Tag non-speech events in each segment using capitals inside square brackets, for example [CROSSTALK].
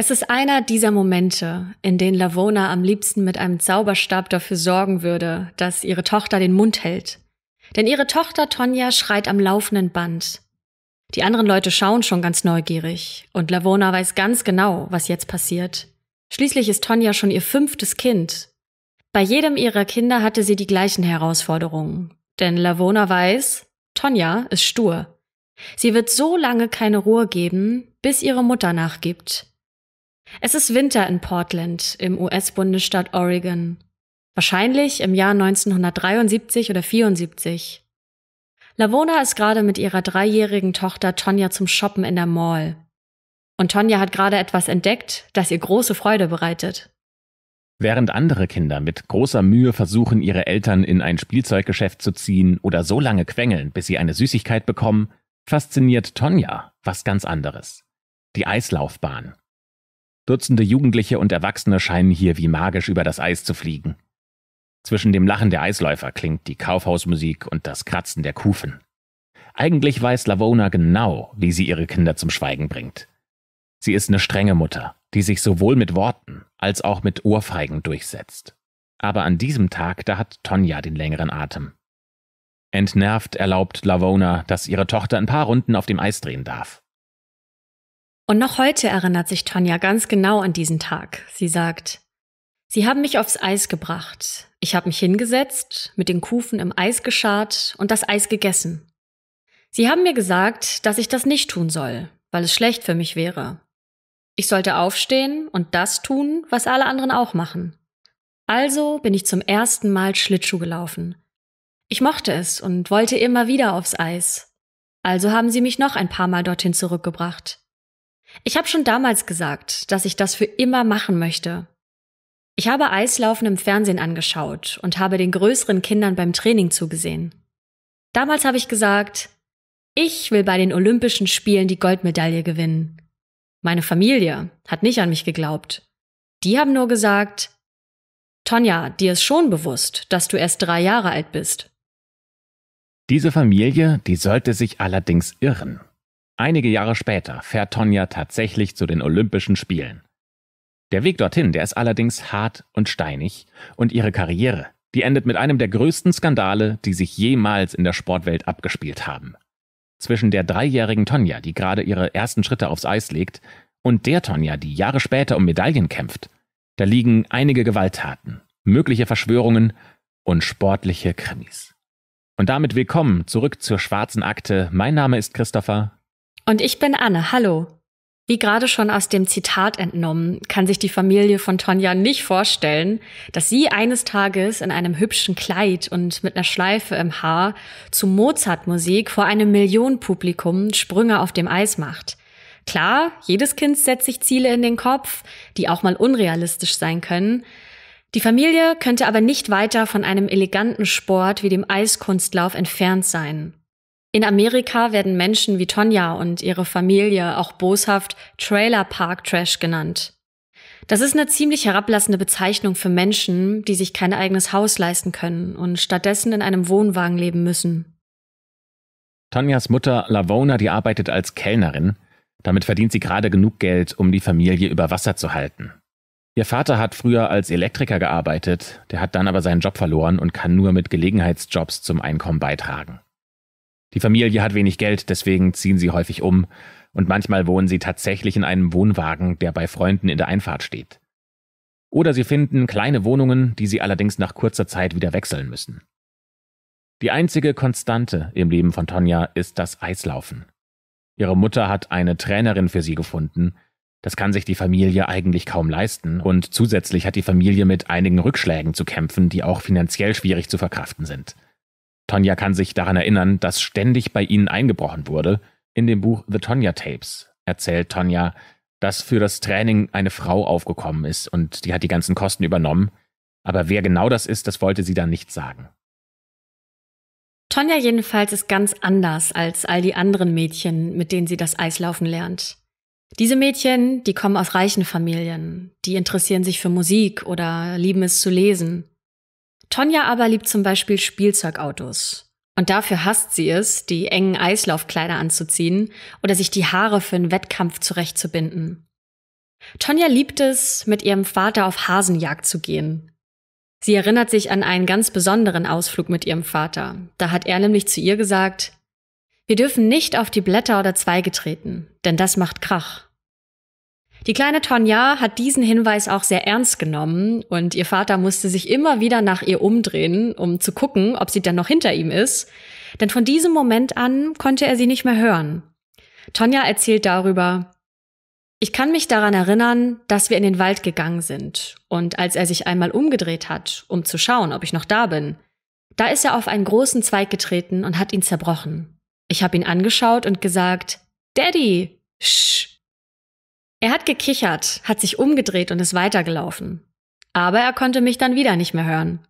Es ist einer dieser Momente, in denen Lavona am liebsten mit einem Zauberstab dafür sorgen würde, dass ihre Tochter den Mund hält. Denn ihre Tochter Tonja schreit am laufenden Band. Die anderen Leute schauen schon ganz neugierig und Lavona weiß ganz genau, was jetzt passiert. Schließlich ist Tonja schon ihr fünftes Kind. Bei jedem ihrer Kinder hatte sie die gleichen Herausforderungen. Denn Lavona weiß, Tonja ist stur. Sie wird so lange keine Ruhe geben, bis ihre Mutter nachgibt es ist Winter in Portland im US-Bundesstaat Oregon. Wahrscheinlich im Jahr 1973 oder 74. Lavona ist gerade mit ihrer dreijährigen Tochter Tonja zum Shoppen in der Mall. Und Tonja hat gerade etwas entdeckt, das ihr große Freude bereitet. Während andere Kinder mit großer Mühe versuchen, ihre Eltern in ein Spielzeuggeschäft zu ziehen oder so lange quengeln, bis sie eine Süßigkeit bekommen, fasziniert Tonja was ganz anderes. Die Eislaufbahn, Dutzende Jugendliche und Erwachsene scheinen hier wie magisch über das Eis zu fliegen. Zwischen dem Lachen der Eisläufer klingt die Kaufhausmusik und das Kratzen der Kufen. Eigentlich weiß Lavona genau, wie sie ihre Kinder zum Schweigen bringt. Sie ist eine strenge Mutter, die sich sowohl mit Worten als auch mit Ohrfeigen durchsetzt. Aber an diesem Tag, da hat Tonja den längeren Atem. Entnervt erlaubt Lavona, dass ihre Tochter ein paar Runden auf dem Eis drehen darf. Und noch heute erinnert sich Tonja ganz genau an diesen Tag. Sie sagt, Sie haben mich aufs Eis gebracht. Ich habe mich hingesetzt, mit den Kufen im Eis geschart und das Eis gegessen. Sie haben mir gesagt, dass ich das nicht tun soll, weil es schlecht für mich wäre. Ich sollte aufstehen und das tun, was alle anderen auch machen. Also bin ich zum ersten Mal Schlittschuh gelaufen. Ich mochte es und wollte immer wieder aufs Eis. Also haben sie mich noch ein paar Mal dorthin zurückgebracht. Ich habe schon damals gesagt, dass ich das für immer machen möchte. Ich habe Eislaufen im Fernsehen angeschaut und habe den größeren Kindern beim Training zugesehen. Damals habe ich gesagt, ich will bei den Olympischen Spielen die Goldmedaille gewinnen. Meine Familie hat nicht an mich geglaubt. Die haben nur gesagt, Tonja, dir ist schon bewusst, dass du erst drei Jahre alt bist. Diese Familie, die sollte sich allerdings irren. Einige Jahre später fährt Tonja tatsächlich zu den Olympischen Spielen. Der Weg dorthin, der ist allerdings hart und steinig und ihre Karriere, die endet mit einem der größten Skandale, die sich jemals in der Sportwelt abgespielt haben. Zwischen der dreijährigen Tonja, die gerade ihre ersten Schritte aufs Eis legt, und der Tonja, die Jahre später um Medaillen kämpft, da liegen einige Gewalttaten, mögliche Verschwörungen und sportliche Krimis. Und damit willkommen zurück zur schwarzen Akte. Mein Name ist Christopher und ich bin Anne, hallo. Wie gerade schon aus dem Zitat entnommen, kann sich die Familie von Tonja nicht vorstellen, dass sie eines Tages in einem hübschen Kleid und mit einer Schleife im Haar zu Mozartmusik vor einem Millionenpublikum Sprünge auf dem Eis macht. Klar, jedes Kind setzt sich Ziele in den Kopf, die auch mal unrealistisch sein können. Die Familie könnte aber nicht weiter von einem eleganten Sport wie dem Eiskunstlauf entfernt sein. In Amerika werden Menschen wie Tonja und ihre Familie auch boshaft Trailer Park Trash genannt. Das ist eine ziemlich herablassende Bezeichnung für Menschen, die sich kein eigenes Haus leisten können und stattdessen in einem Wohnwagen leben müssen. Tonjas Mutter Lavona, die arbeitet als Kellnerin. Damit verdient sie gerade genug Geld, um die Familie über Wasser zu halten. Ihr Vater hat früher als Elektriker gearbeitet, der hat dann aber seinen Job verloren und kann nur mit Gelegenheitsjobs zum Einkommen beitragen. Die Familie hat wenig Geld, deswegen ziehen sie häufig um, und manchmal wohnen sie tatsächlich in einem Wohnwagen, der bei Freunden in der Einfahrt steht. Oder sie finden kleine Wohnungen, die sie allerdings nach kurzer Zeit wieder wechseln müssen. Die einzige Konstante im Leben von Tonja ist das Eislaufen. Ihre Mutter hat eine Trainerin für sie gefunden, das kann sich die Familie eigentlich kaum leisten und zusätzlich hat die Familie mit einigen Rückschlägen zu kämpfen, die auch finanziell schwierig zu verkraften sind. Tonja kann sich daran erinnern, dass ständig bei ihnen eingebrochen wurde. In dem Buch The Tonya Tapes erzählt Tonja, dass für das Training eine Frau aufgekommen ist und die hat die ganzen Kosten übernommen. Aber wer genau das ist, das wollte sie dann nicht sagen. Tonja jedenfalls ist ganz anders als all die anderen Mädchen, mit denen sie das Eislaufen lernt. Diese Mädchen, die kommen aus reichen Familien, die interessieren sich für Musik oder lieben es zu lesen. Tonja aber liebt zum Beispiel Spielzeugautos. Und dafür hasst sie es, die engen Eislaufkleider anzuziehen oder sich die Haare für einen Wettkampf zurechtzubinden. Tonja liebt es, mit ihrem Vater auf Hasenjagd zu gehen. Sie erinnert sich an einen ganz besonderen Ausflug mit ihrem Vater. Da hat er nämlich zu ihr gesagt, wir dürfen nicht auf die Blätter oder Zweige treten, denn das macht Krach. Die kleine Tonja hat diesen Hinweis auch sehr ernst genommen und ihr Vater musste sich immer wieder nach ihr umdrehen, um zu gucken, ob sie denn noch hinter ihm ist. Denn von diesem Moment an konnte er sie nicht mehr hören. Tonja erzählt darüber, ich kann mich daran erinnern, dass wir in den Wald gegangen sind und als er sich einmal umgedreht hat, um zu schauen, ob ich noch da bin, da ist er auf einen großen Zweig getreten und hat ihn zerbrochen. Ich habe ihn angeschaut und gesagt, Daddy, shh, er hat gekichert, hat sich umgedreht und ist weitergelaufen. Aber er konnte mich dann wieder nicht mehr hören.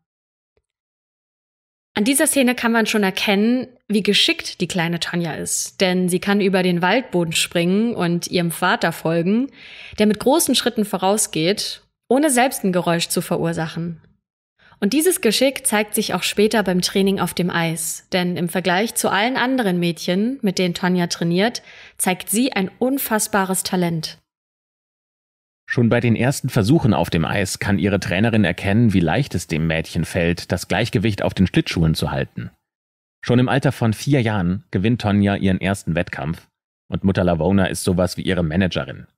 An dieser Szene kann man schon erkennen, wie geschickt die kleine Tonja ist, denn sie kann über den Waldboden springen und ihrem Vater folgen, der mit großen Schritten vorausgeht, ohne selbst ein Geräusch zu verursachen. Und dieses Geschick zeigt sich auch später beim Training auf dem Eis, denn im Vergleich zu allen anderen Mädchen, mit denen Tonja trainiert, zeigt sie ein unfassbares Talent. Schon bei den ersten Versuchen auf dem Eis kann ihre Trainerin erkennen, wie leicht es dem Mädchen fällt, das Gleichgewicht auf den Schlittschuhen zu halten. Schon im Alter von vier Jahren gewinnt Tonja ihren ersten Wettkampf und Mutter Lavona ist sowas wie ihre Managerin.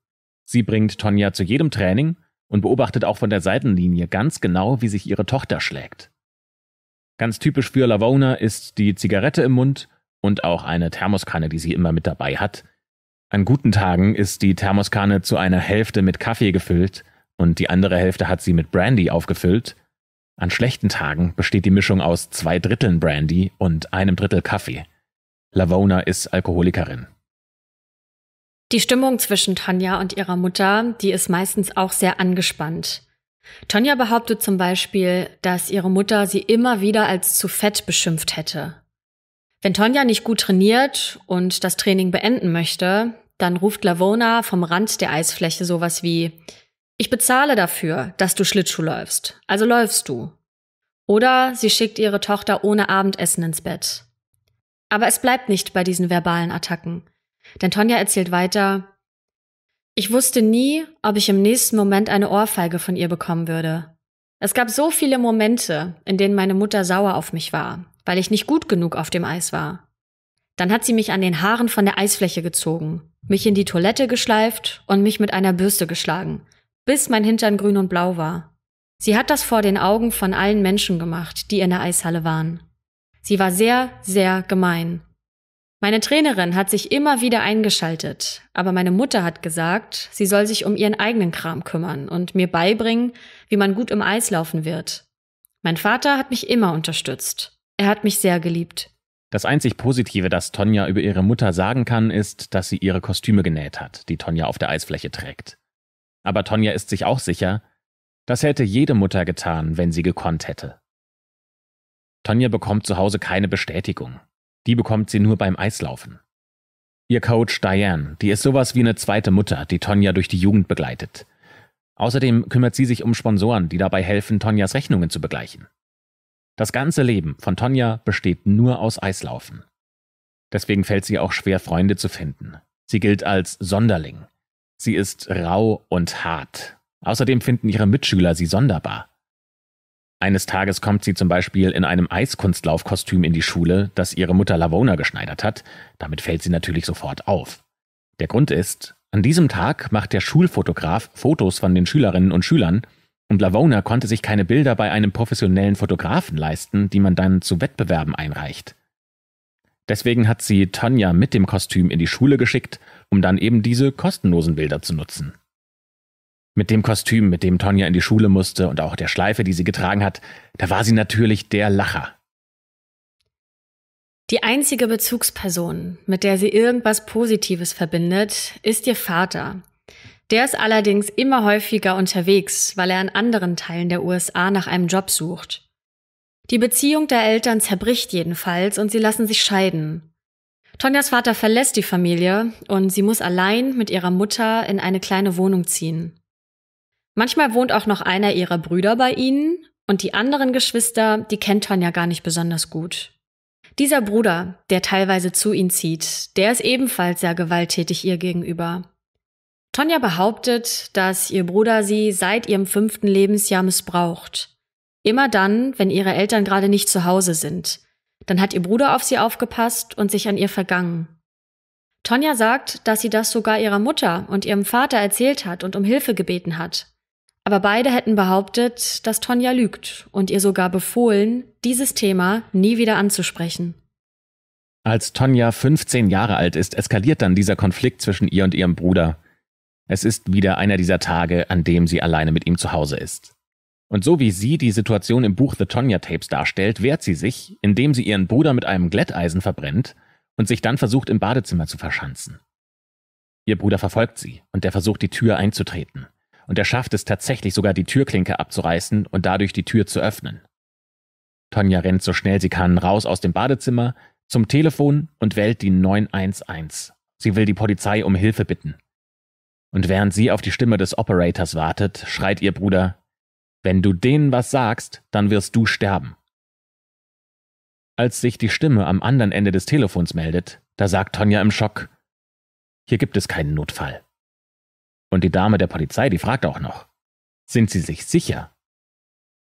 Sie bringt Tonja zu jedem Training und beobachtet auch von der Seitenlinie ganz genau, wie sich ihre Tochter schlägt. Ganz typisch für Lavona ist die Zigarette im Mund und auch eine Thermoskanne, die sie immer mit dabei hat, an guten Tagen ist die Thermoskanne zu einer Hälfte mit Kaffee gefüllt und die andere Hälfte hat sie mit Brandy aufgefüllt. An schlechten Tagen besteht die Mischung aus zwei Dritteln Brandy und einem Drittel Kaffee. Lavona ist Alkoholikerin. Die Stimmung zwischen Tonja und ihrer Mutter, die ist meistens auch sehr angespannt. Tonja behauptet zum Beispiel, dass ihre Mutter sie immer wieder als zu fett beschimpft hätte. Wenn Tonja nicht gut trainiert und das Training beenden möchte, dann ruft Lavona vom Rand der Eisfläche sowas wie Ich bezahle dafür, dass du Schlittschuh läufst, also läufst du. Oder sie schickt ihre Tochter ohne Abendessen ins Bett. Aber es bleibt nicht bei diesen verbalen Attacken. Denn Tonja erzählt weiter, ich wusste nie, ob ich im nächsten Moment eine Ohrfeige von ihr bekommen würde. Es gab so viele Momente, in denen meine Mutter sauer auf mich war, weil ich nicht gut genug auf dem Eis war. Dann hat sie mich an den Haaren von der Eisfläche gezogen, mich in die Toilette geschleift und mich mit einer Bürste geschlagen, bis mein Hintern grün und blau war. Sie hat das vor den Augen von allen Menschen gemacht, die in der Eishalle waren. Sie war sehr, sehr gemein. Meine Trainerin hat sich immer wieder eingeschaltet, aber meine Mutter hat gesagt, sie soll sich um ihren eigenen Kram kümmern und mir beibringen, wie man gut im Eis laufen wird. Mein Vater hat mich immer unterstützt. Er hat mich sehr geliebt. Das einzig Positive, das Tonja über ihre Mutter sagen kann, ist, dass sie ihre Kostüme genäht hat, die Tonja auf der Eisfläche trägt. Aber Tonja ist sich auch sicher, das hätte jede Mutter getan, wenn sie gekonnt hätte. Tonja bekommt zu Hause keine Bestätigung. Die bekommt sie nur beim Eislaufen. Ihr Coach Diane, die ist sowas wie eine zweite Mutter, die Tonja durch die Jugend begleitet. Außerdem kümmert sie sich um Sponsoren, die dabei helfen, Tonjas Rechnungen zu begleichen. Das ganze Leben von Tonja besteht nur aus Eislaufen. Deswegen fällt sie auch schwer, Freunde zu finden. Sie gilt als Sonderling. Sie ist rau und hart. Außerdem finden ihre Mitschüler sie sonderbar. Eines Tages kommt sie zum Beispiel in einem Eiskunstlaufkostüm in die Schule, das ihre Mutter Lavona geschneidert hat. Damit fällt sie natürlich sofort auf. Der Grund ist, an diesem Tag macht der Schulfotograf Fotos von den Schülerinnen und Schülern und Lavona konnte sich keine Bilder bei einem professionellen Fotografen leisten, die man dann zu Wettbewerben einreicht. Deswegen hat sie Tonja mit dem Kostüm in die Schule geschickt, um dann eben diese kostenlosen Bilder zu nutzen. Mit dem Kostüm, mit dem Tonja in die Schule musste und auch der Schleife, die sie getragen hat, da war sie natürlich der Lacher. Die einzige Bezugsperson, mit der sie irgendwas Positives verbindet, ist ihr Vater, der ist allerdings immer häufiger unterwegs, weil er in anderen Teilen der USA nach einem Job sucht. Die Beziehung der Eltern zerbricht jedenfalls und sie lassen sich scheiden. Tonjas Vater verlässt die Familie und sie muss allein mit ihrer Mutter in eine kleine Wohnung ziehen. Manchmal wohnt auch noch einer ihrer Brüder bei ihnen und die anderen Geschwister, die kennt Tonja gar nicht besonders gut. Dieser Bruder, der teilweise zu ihnen zieht, der ist ebenfalls sehr gewalttätig ihr gegenüber. Tonja behauptet, dass ihr Bruder sie seit ihrem fünften Lebensjahr missbraucht. Immer dann, wenn ihre Eltern gerade nicht zu Hause sind. Dann hat ihr Bruder auf sie aufgepasst und sich an ihr vergangen. Tonja sagt, dass sie das sogar ihrer Mutter und ihrem Vater erzählt hat und um Hilfe gebeten hat. Aber beide hätten behauptet, dass Tonja lügt und ihr sogar befohlen, dieses Thema nie wieder anzusprechen. Als Tonja 15 Jahre alt ist, eskaliert dann dieser Konflikt zwischen ihr und ihrem Bruder. Es ist wieder einer dieser Tage, an dem sie alleine mit ihm zu Hause ist. Und so wie sie die Situation im Buch The Tonya Tapes darstellt, wehrt sie sich, indem sie ihren Bruder mit einem Glätteisen verbrennt und sich dann versucht, im Badezimmer zu verschanzen. Ihr Bruder verfolgt sie und er versucht, die Tür einzutreten. Und er schafft es tatsächlich sogar, die Türklinke abzureißen und dadurch die Tür zu öffnen. Tonja rennt so schnell sie kann raus aus dem Badezimmer, zum Telefon und wählt die 911. Sie will die Polizei um Hilfe bitten. Und während sie auf die Stimme des Operators wartet, schreit ihr Bruder, Wenn du denen was sagst, dann wirst du sterben. Als sich die Stimme am anderen Ende des Telefons meldet, da sagt Tonja im Schock, Hier gibt es keinen Notfall. Und die Dame der Polizei, die fragt auch noch, Sind Sie sich sicher?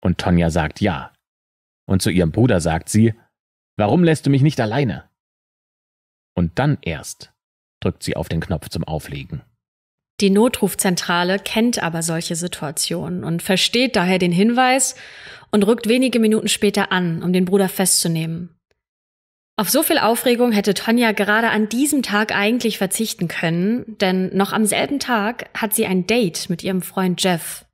Und Tonja sagt ja. Und zu ihrem Bruder sagt sie, Warum lässt du mich nicht alleine? Und dann erst drückt sie auf den Knopf zum Auflegen. Die Notrufzentrale kennt aber solche Situationen und versteht daher den Hinweis und rückt wenige Minuten später an, um den Bruder festzunehmen. Auf so viel Aufregung hätte Tonja gerade an diesem Tag eigentlich verzichten können, denn noch am selben Tag hat sie ein Date mit ihrem Freund Jeff.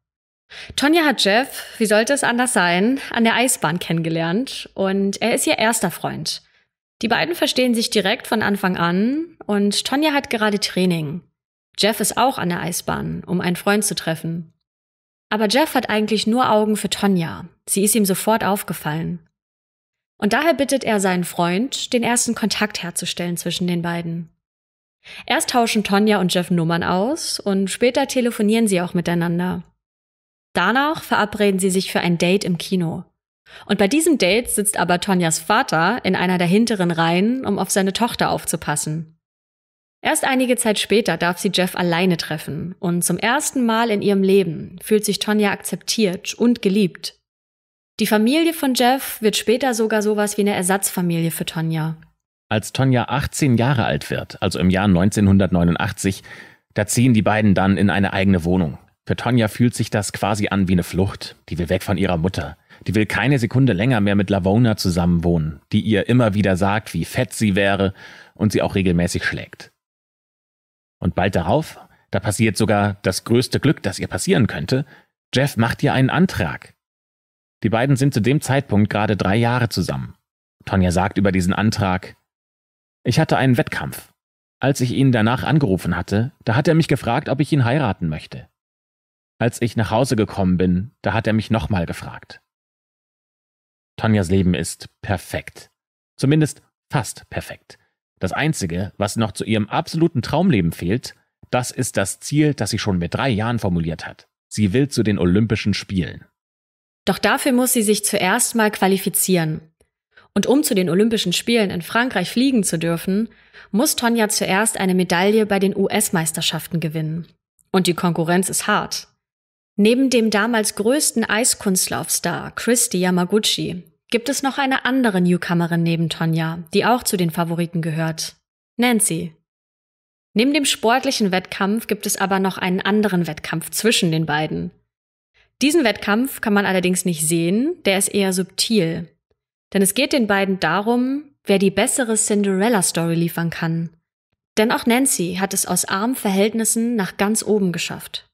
Tonja hat Jeff, wie sollte es anders sein, an der Eisbahn kennengelernt und er ist ihr erster Freund. Die beiden verstehen sich direkt von Anfang an und Tonja hat gerade Training. Jeff ist auch an der Eisbahn, um einen Freund zu treffen. Aber Jeff hat eigentlich nur Augen für Tonja. Sie ist ihm sofort aufgefallen. Und daher bittet er seinen Freund, den ersten Kontakt herzustellen zwischen den beiden. Erst tauschen Tonja und Jeff Nummern aus und später telefonieren sie auch miteinander. Danach verabreden sie sich für ein Date im Kino. Und bei diesem Date sitzt aber Tonjas Vater in einer der hinteren Reihen, um auf seine Tochter aufzupassen. Erst einige Zeit später darf sie Jeff alleine treffen und zum ersten Mal in ihrem Leben fühlt sich Tonja akzeptiert und geliebt. Die Familie von Jeff wird später sogar sowas wie eine Ersatzfamilie für Tonja. Als Tonja 18 Jahre alt wird, also im Jahr 1989, da ziehen die beiden dann in eine eigene Wohnung. Für Tonja fühlt sich das quasi an wie eine Flucht. Die will weg von ihrer Mutter. Die will keine Sekunde länger mehr mit Lavona zusammenwohnen, die ihr immer wieder sagt, wie fett sie wäre und sie auch regelmäßig schlägt. Und bald darauf, da passiert sogar das größte Glück, das ihr passieren könnte, Jeff macht ihr einen Antrag. Die beiden sind zu dem Zeitpunkt gerade drei Jahre zusammen. Tonja sagt über diesen Antrag, ich hatte einen Wettkampf. Als ich ihn danach angerufen hatte, da hat er mich gefragt, ob ich ihn heiraten möchte. Als ich nach Hause gekommen bin, da hat er mich nochmal gefragt. Tonjas Leben ist perfekt. Zumindest fast perfekt. Das Einzige, was noch zu ihrem absoluten Traumleben fehlt, das ist das Ziel, das sie schon mit drei Jahren formuliert hat. Sie will zu den Olympischen Spielen. Doch dafür muss sie sich zuerst mal qualifizieren. Und um zu den Olympischen Spielen in Frankreich fliegen zu dürfen, muss Tonja zuerst eine Medaille bei den US-Meisterschaften gewinnen. Und die Konkurrenz ist hart. Neben dem damals größten Eiskunstlaufstar Christy Yamaguchi, gibt es noch eine andere Newcomerin neben Tonja, die auch zu den Favoriten gehört. Nancy. Neben dem sportlichen Wettkampf gibt es aber noch einen anderen Wettkampf zwischen den beiden. Diesen Wettkampf kann man allerdings nicht sehen, der ist eher subtil. Denn es geht den beiden darum, wer die bessere Cinderella-Story liefern kann. Denn auch Nancy hat es aus armen Verhältnissen nach ganz oben geschafft.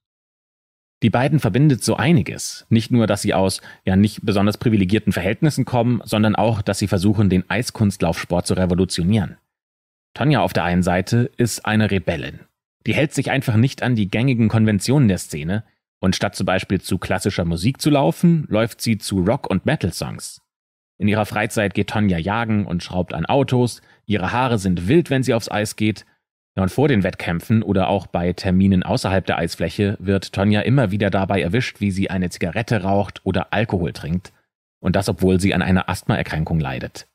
Die beiden verbindet so einiges. Nicht nur, dass sie aus ja nicht besonders privilegierten Verhältnissen kommen, sondern auch, dass sie versuchen, den Eiskunstlaufsport zu revolutionieren. Tonja auf der einen Seite ist eine Rebellin. Die hält sich einfach nicht an die gängigen Konventionen der Szene und statt zum Beispiel zu klassischer Musik zu laufen, läuft sie zu Rock- und Metal-Songs. In ihrer Freizeit geht Tonja jagen und schraubt an Autos, ihre Haare sind wild, wenn sie aufs Eis geht ja, und vor den Wettkämpfen oder auch bei Terminen außerhalb der Eisfläche wird Tonja immer wieder dabei erwischt, wie sie eine Zigarette raucht oder Alkohol trinkt. Und das, obwohl sie an einer Asthmaerkrankung leidet.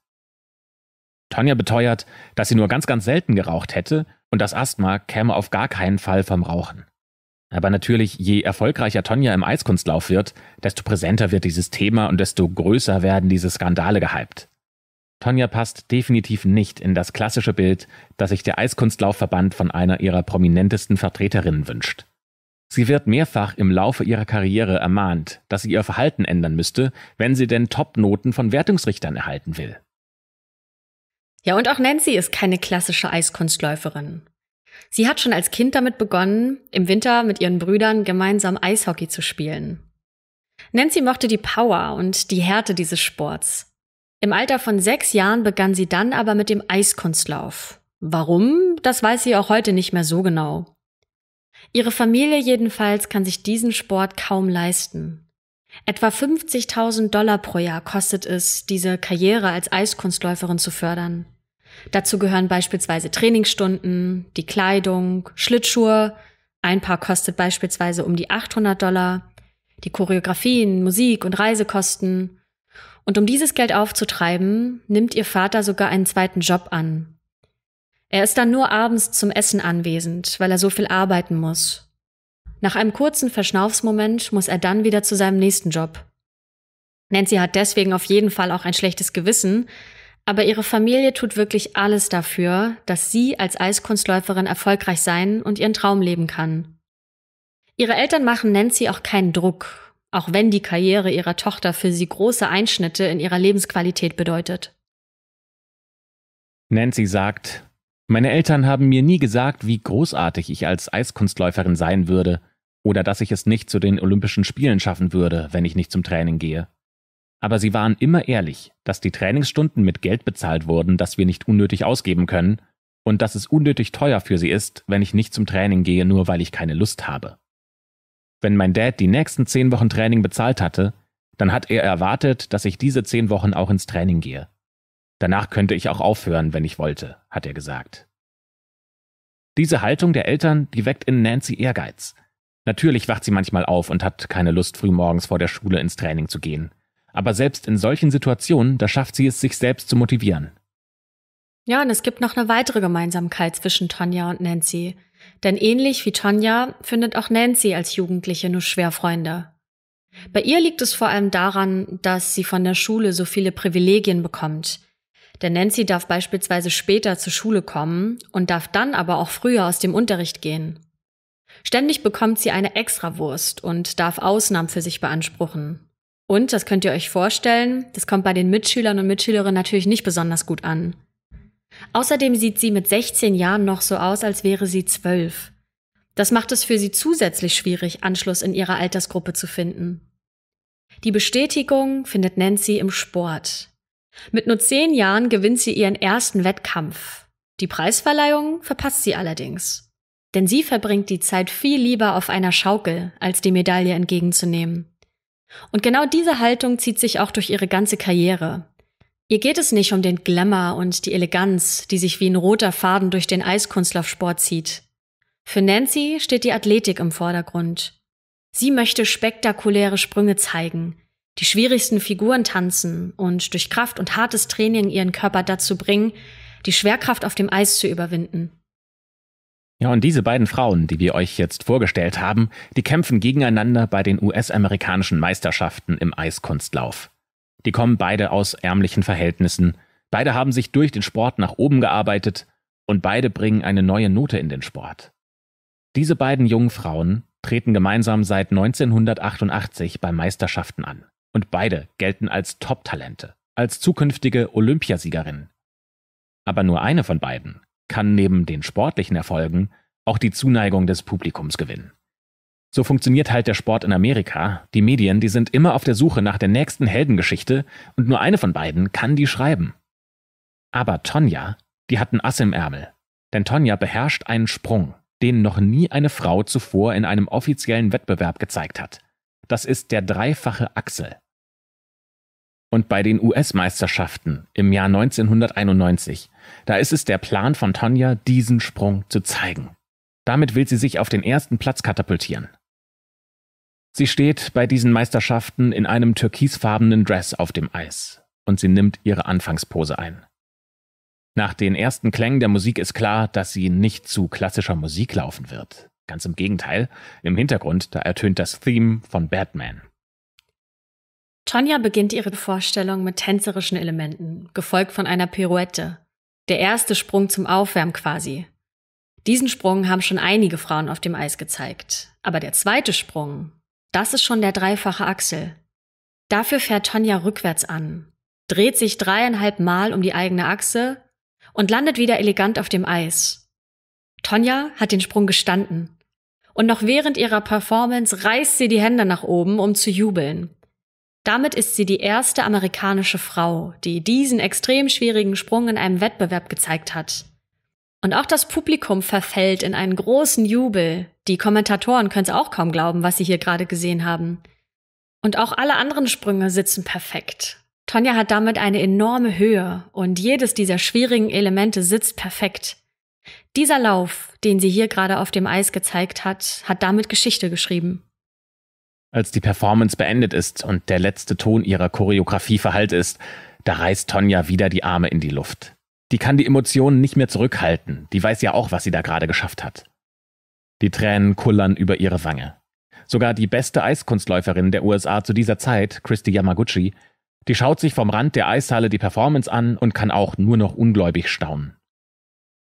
Tonja beteuert, dass sie nur ganz, ganz selten geraucht hätte und das Asthma käme auf gar keinen Fall vom Rauchen. Aber natürlich, je erfolgreicher Tonja im Eiskunstlauf wird, desto präsenter wird dieses Thema und desto größer werden diese Skandale gehypt. Tonja passt definitiv nicht in das klassische Bild, das sich der Eiskunstlaufverband von einer ihrer prominentesten Vertreterinnen wünscht. Sie wird mehrfach im Laufe ihrer Karriere ermahnt, dass sie ihr Verhalten ändern müsste, wenn sie denn Topnoten von Wertungsrichtern erhalten will. Ja, und auch Nancy ist keine klassische Eiskunstläuferin. Sie hat schon als Kind damit begonnen, im Winter mit ihren Brüdern gemeinsam Eishockey zu spielen. Nancy mochte die Power und die Härte dieses Sports im Alter von sechs Jahren begann sie dann aber mit dem Eiskunstlauf. Warum, das weiß sie auch heute nicht mehr so genau. Ihre Familie jedenfalls kann sich diesen Sport kaum leisten. Etwa 50.000 Dollar pro Jahr kostet es, diese Karriere als Eiskunstläuferin zu fördern. Dazu gehören beispielsweise Trainingsstunden, die Kleidung, Schlittschuhe, ein Paar kostet beispielsweise um die 800 Dollar, die Choreografien, Musik und Reisekosten und um dieses Geld aufzutreiben, nimmt ihr Vater sogar einen zweiten Job an. Er ist dann nur abends zum Essen anwesend, weil er so viel arbeiten muss. Nach einem kurzen Verschnaufsmoment muss er dann wieder zu seinem nächsten Job. Nancy hat deswegen auf jeden Fall auch ein schlechtes Gewissen, aber ihre Familie tut wirklich alles dafür, dass sie als Eiskunstläuferin erfolgreich sein und ihren Traum leben kann. Ihre Eltern machen Nancy auch keinen Druck, auch wenn die Karriere ihrer Tochter für sie große Einschnitte in ihrer Lebensqualität bedeutet. Nancy sagt, meine Eltern haben mir nie gesagt, wie großartig ich als Eiskunstläuferin sein würde oder dass ich es nicht zu den Olympischen Spielen schaffen würde, wenn ich nicht zum Training gehe. Aber sie waren immer ehrlich, dass die Trainingsstunden mit Geld bezahlt wurden, das wir nicht unnötig ausgeben können, und dass es unnötig teuer für sie ist, wenn ich nicht zum Training gehe, nur weil ich keine Lust habe. Wenn mein Dad die nächsten zehn Wochen Training bezahlt hatte, dann hat er erwartet, dass ich diese zehn Wochen auch ins Training gehe. Danach könnte ich auch aufhören, wenn ich wollte, hat er gesagt. Diese Haltung der Eltern, die weckt in Nancy Ehrgeiz. Natürlich wacht sie manchmal auf und hat keine Lust, frühmorgens vor der Schule ins Training zu gehen. Aber selbst in solchen Situationen, da schafft sie es, sich selbst zu motivieren. Ja, und es gibt noch eine weitere Gemeinsamkeit zwischen Tanja und Nancy. Denn ähnlich wie Tonja findet auch Nancy als Jugendliche nur schwer Freunde. Bei ihr liegt es vor allem daran, dass sie von der Schule so viele Privilegien bekommt. Denn Nancy darf beispielsweise später zur Schule kommen und darf dann aber auch früher aus dem Unterricht gehen. Ständig bekommt sie eine Extrawurst und darf Ausnahmen für sich beanspruchen. Und, das könnt ihr euch vorstellen, das kommt bei den Mitschülern und Mitschülerinnen natürlich nicht besonders gut an. Außerdem sieht sie mit 16 Jahren noch so aus, als wäre sie 12. Das macht es für sie zusätzlich schwierig, Anschluss in ihrer Altersgruppe zu finden. Die Bestätigung findet Nancy im Sport. Mit nur zehn Jahren gewinnt sie ihren ersten Wettkampf. Die Preisverleihung verpasst sie allerdings. Denn sie verbringt die Zeit viel lieber auf einer Schaukel, als die Medaille entgegenzunehmen. Und genau diese Haltung zieht sich auch durch ihre ganze Karriere. Ihr geht es nicht um den Glamour und die Eleganz, die sich wie ein roter Faden durch den Eiskunstlaufsport zieht. Für Nancy steht die Athletik im Vordergrund. Sie möchte spektakuläre Sprünge zeigen, die schwierigsten Figuren tanzen und durch Kraft und hartes Training ihren Körper dazu bringen, die Schwerkraft auf dem Eis zu überwinden. Ja, und diese beiden Frauen, die wir euch jetzt vorgestellt haben, die kämpfen gegeneinander bei den US-amerikanischen Meisterschaften im Eiskunstlauf. Die kommen beide aus ärmlichen Verhältnissen. Beide haben sich durch den Sport nach oben gearbeitet und beide bringen eine neue Note in den Sport. Diese beiden jungen Frauen treten gemeinsam seit 1988 bei Meisterschaften an und beide gelten als Top-Talente, als zukünftige Olympiasiegerinnen. Aber nur eine von beiden kann neben den sportlichen Erfolgen auch die Zuneigung des Publikums gewinnen. So funktioniert halt der Sport in Amerika. Die Medien, die sind immer auf der Suche nach der nächsten Heldengeschichte und nur eine von beiden kann die schreiben. Aber Tonja, die hat ein Ass im Ärmel. Denn Tonja beherrscht einen Sprung, den noch nie eine Frau zuvor in einem offiziellen Wettbewerb gezeigt hat. Das ist der dreifache Achsel. Und bei den US-Meisterschaften im Jahr 1991, da ist es der Plan von Tonja, diesen Sprung zu zeigen. Damit will sie sich auf den ersten Platz katapultieren. Sie steht bei diesen Meisterschaften in einem türkisfarbenen Dress auf dem Eis und sie nimmt ihre Anfangspose ein. Nach den ersten Klängen der Musik ist klar, dass sie nicht zu klassischer Musik laufen wird. Ganz im Gegenteil, im Hintergrund, da ertönt das Theme von Batman. Tonja beginnt ihre Vorstellung mit tänzerischen Elementen, gefolgt von einer Pirouette. Der erste Sprung zum Aufwärmen quasi. Diesen Sprung haben schon einige Frauen auf dem Eis gezeigt. Aber der zweite Sprung, das ist schon der dreifache Achsel. Dafür fährt Tonja rückwärts an, dreht sich dreieinhalb Mal um die eigene Achse und landet wieder elegant auf dem Eis. Tonja hat den Sprung gestanden. Und noch während ihrer Performance reißt sie die Hände nach oben, um zu jubeln. Damit ist sie die erste amerikanische Frau, die diesen extrem schwierigen Sprung in einem Wettbewerb gezeigt hat. Und auch das Publikum verfällt in einen großen Jubel. Die Kommentatoren können es auch kaum glauben, was sie hier gerade gesehen haben. Und auch alle anderen Sprünge sitzen perfekt. Tonja hat damit eine enorme Höhe und jedes dieser schwierigen Elemente sitzt perfekt. Dieser Lauf, den sie hier gerade auf dem Eis gezeigt hat, hat damit Geschichte geschrieben. Als die Performance beendet ist und der letzte Ton ihrer Choreografie verhallt ist, da reißt Tonja wieder die Arme in die Luft die kann die Emotionen nicht mehr zurückhalten. Die weiß ja auch, was sie da gerade geschafft hat. Die Tränen kullern über ihre Wange. Sogar die beste Eiskunstläuferin der USA zu dieser Zeit, Christy Yamaguchi, die schaut sich vom Rand der Eishalle die Performance an und kann auch nur noch ungläubig staunen.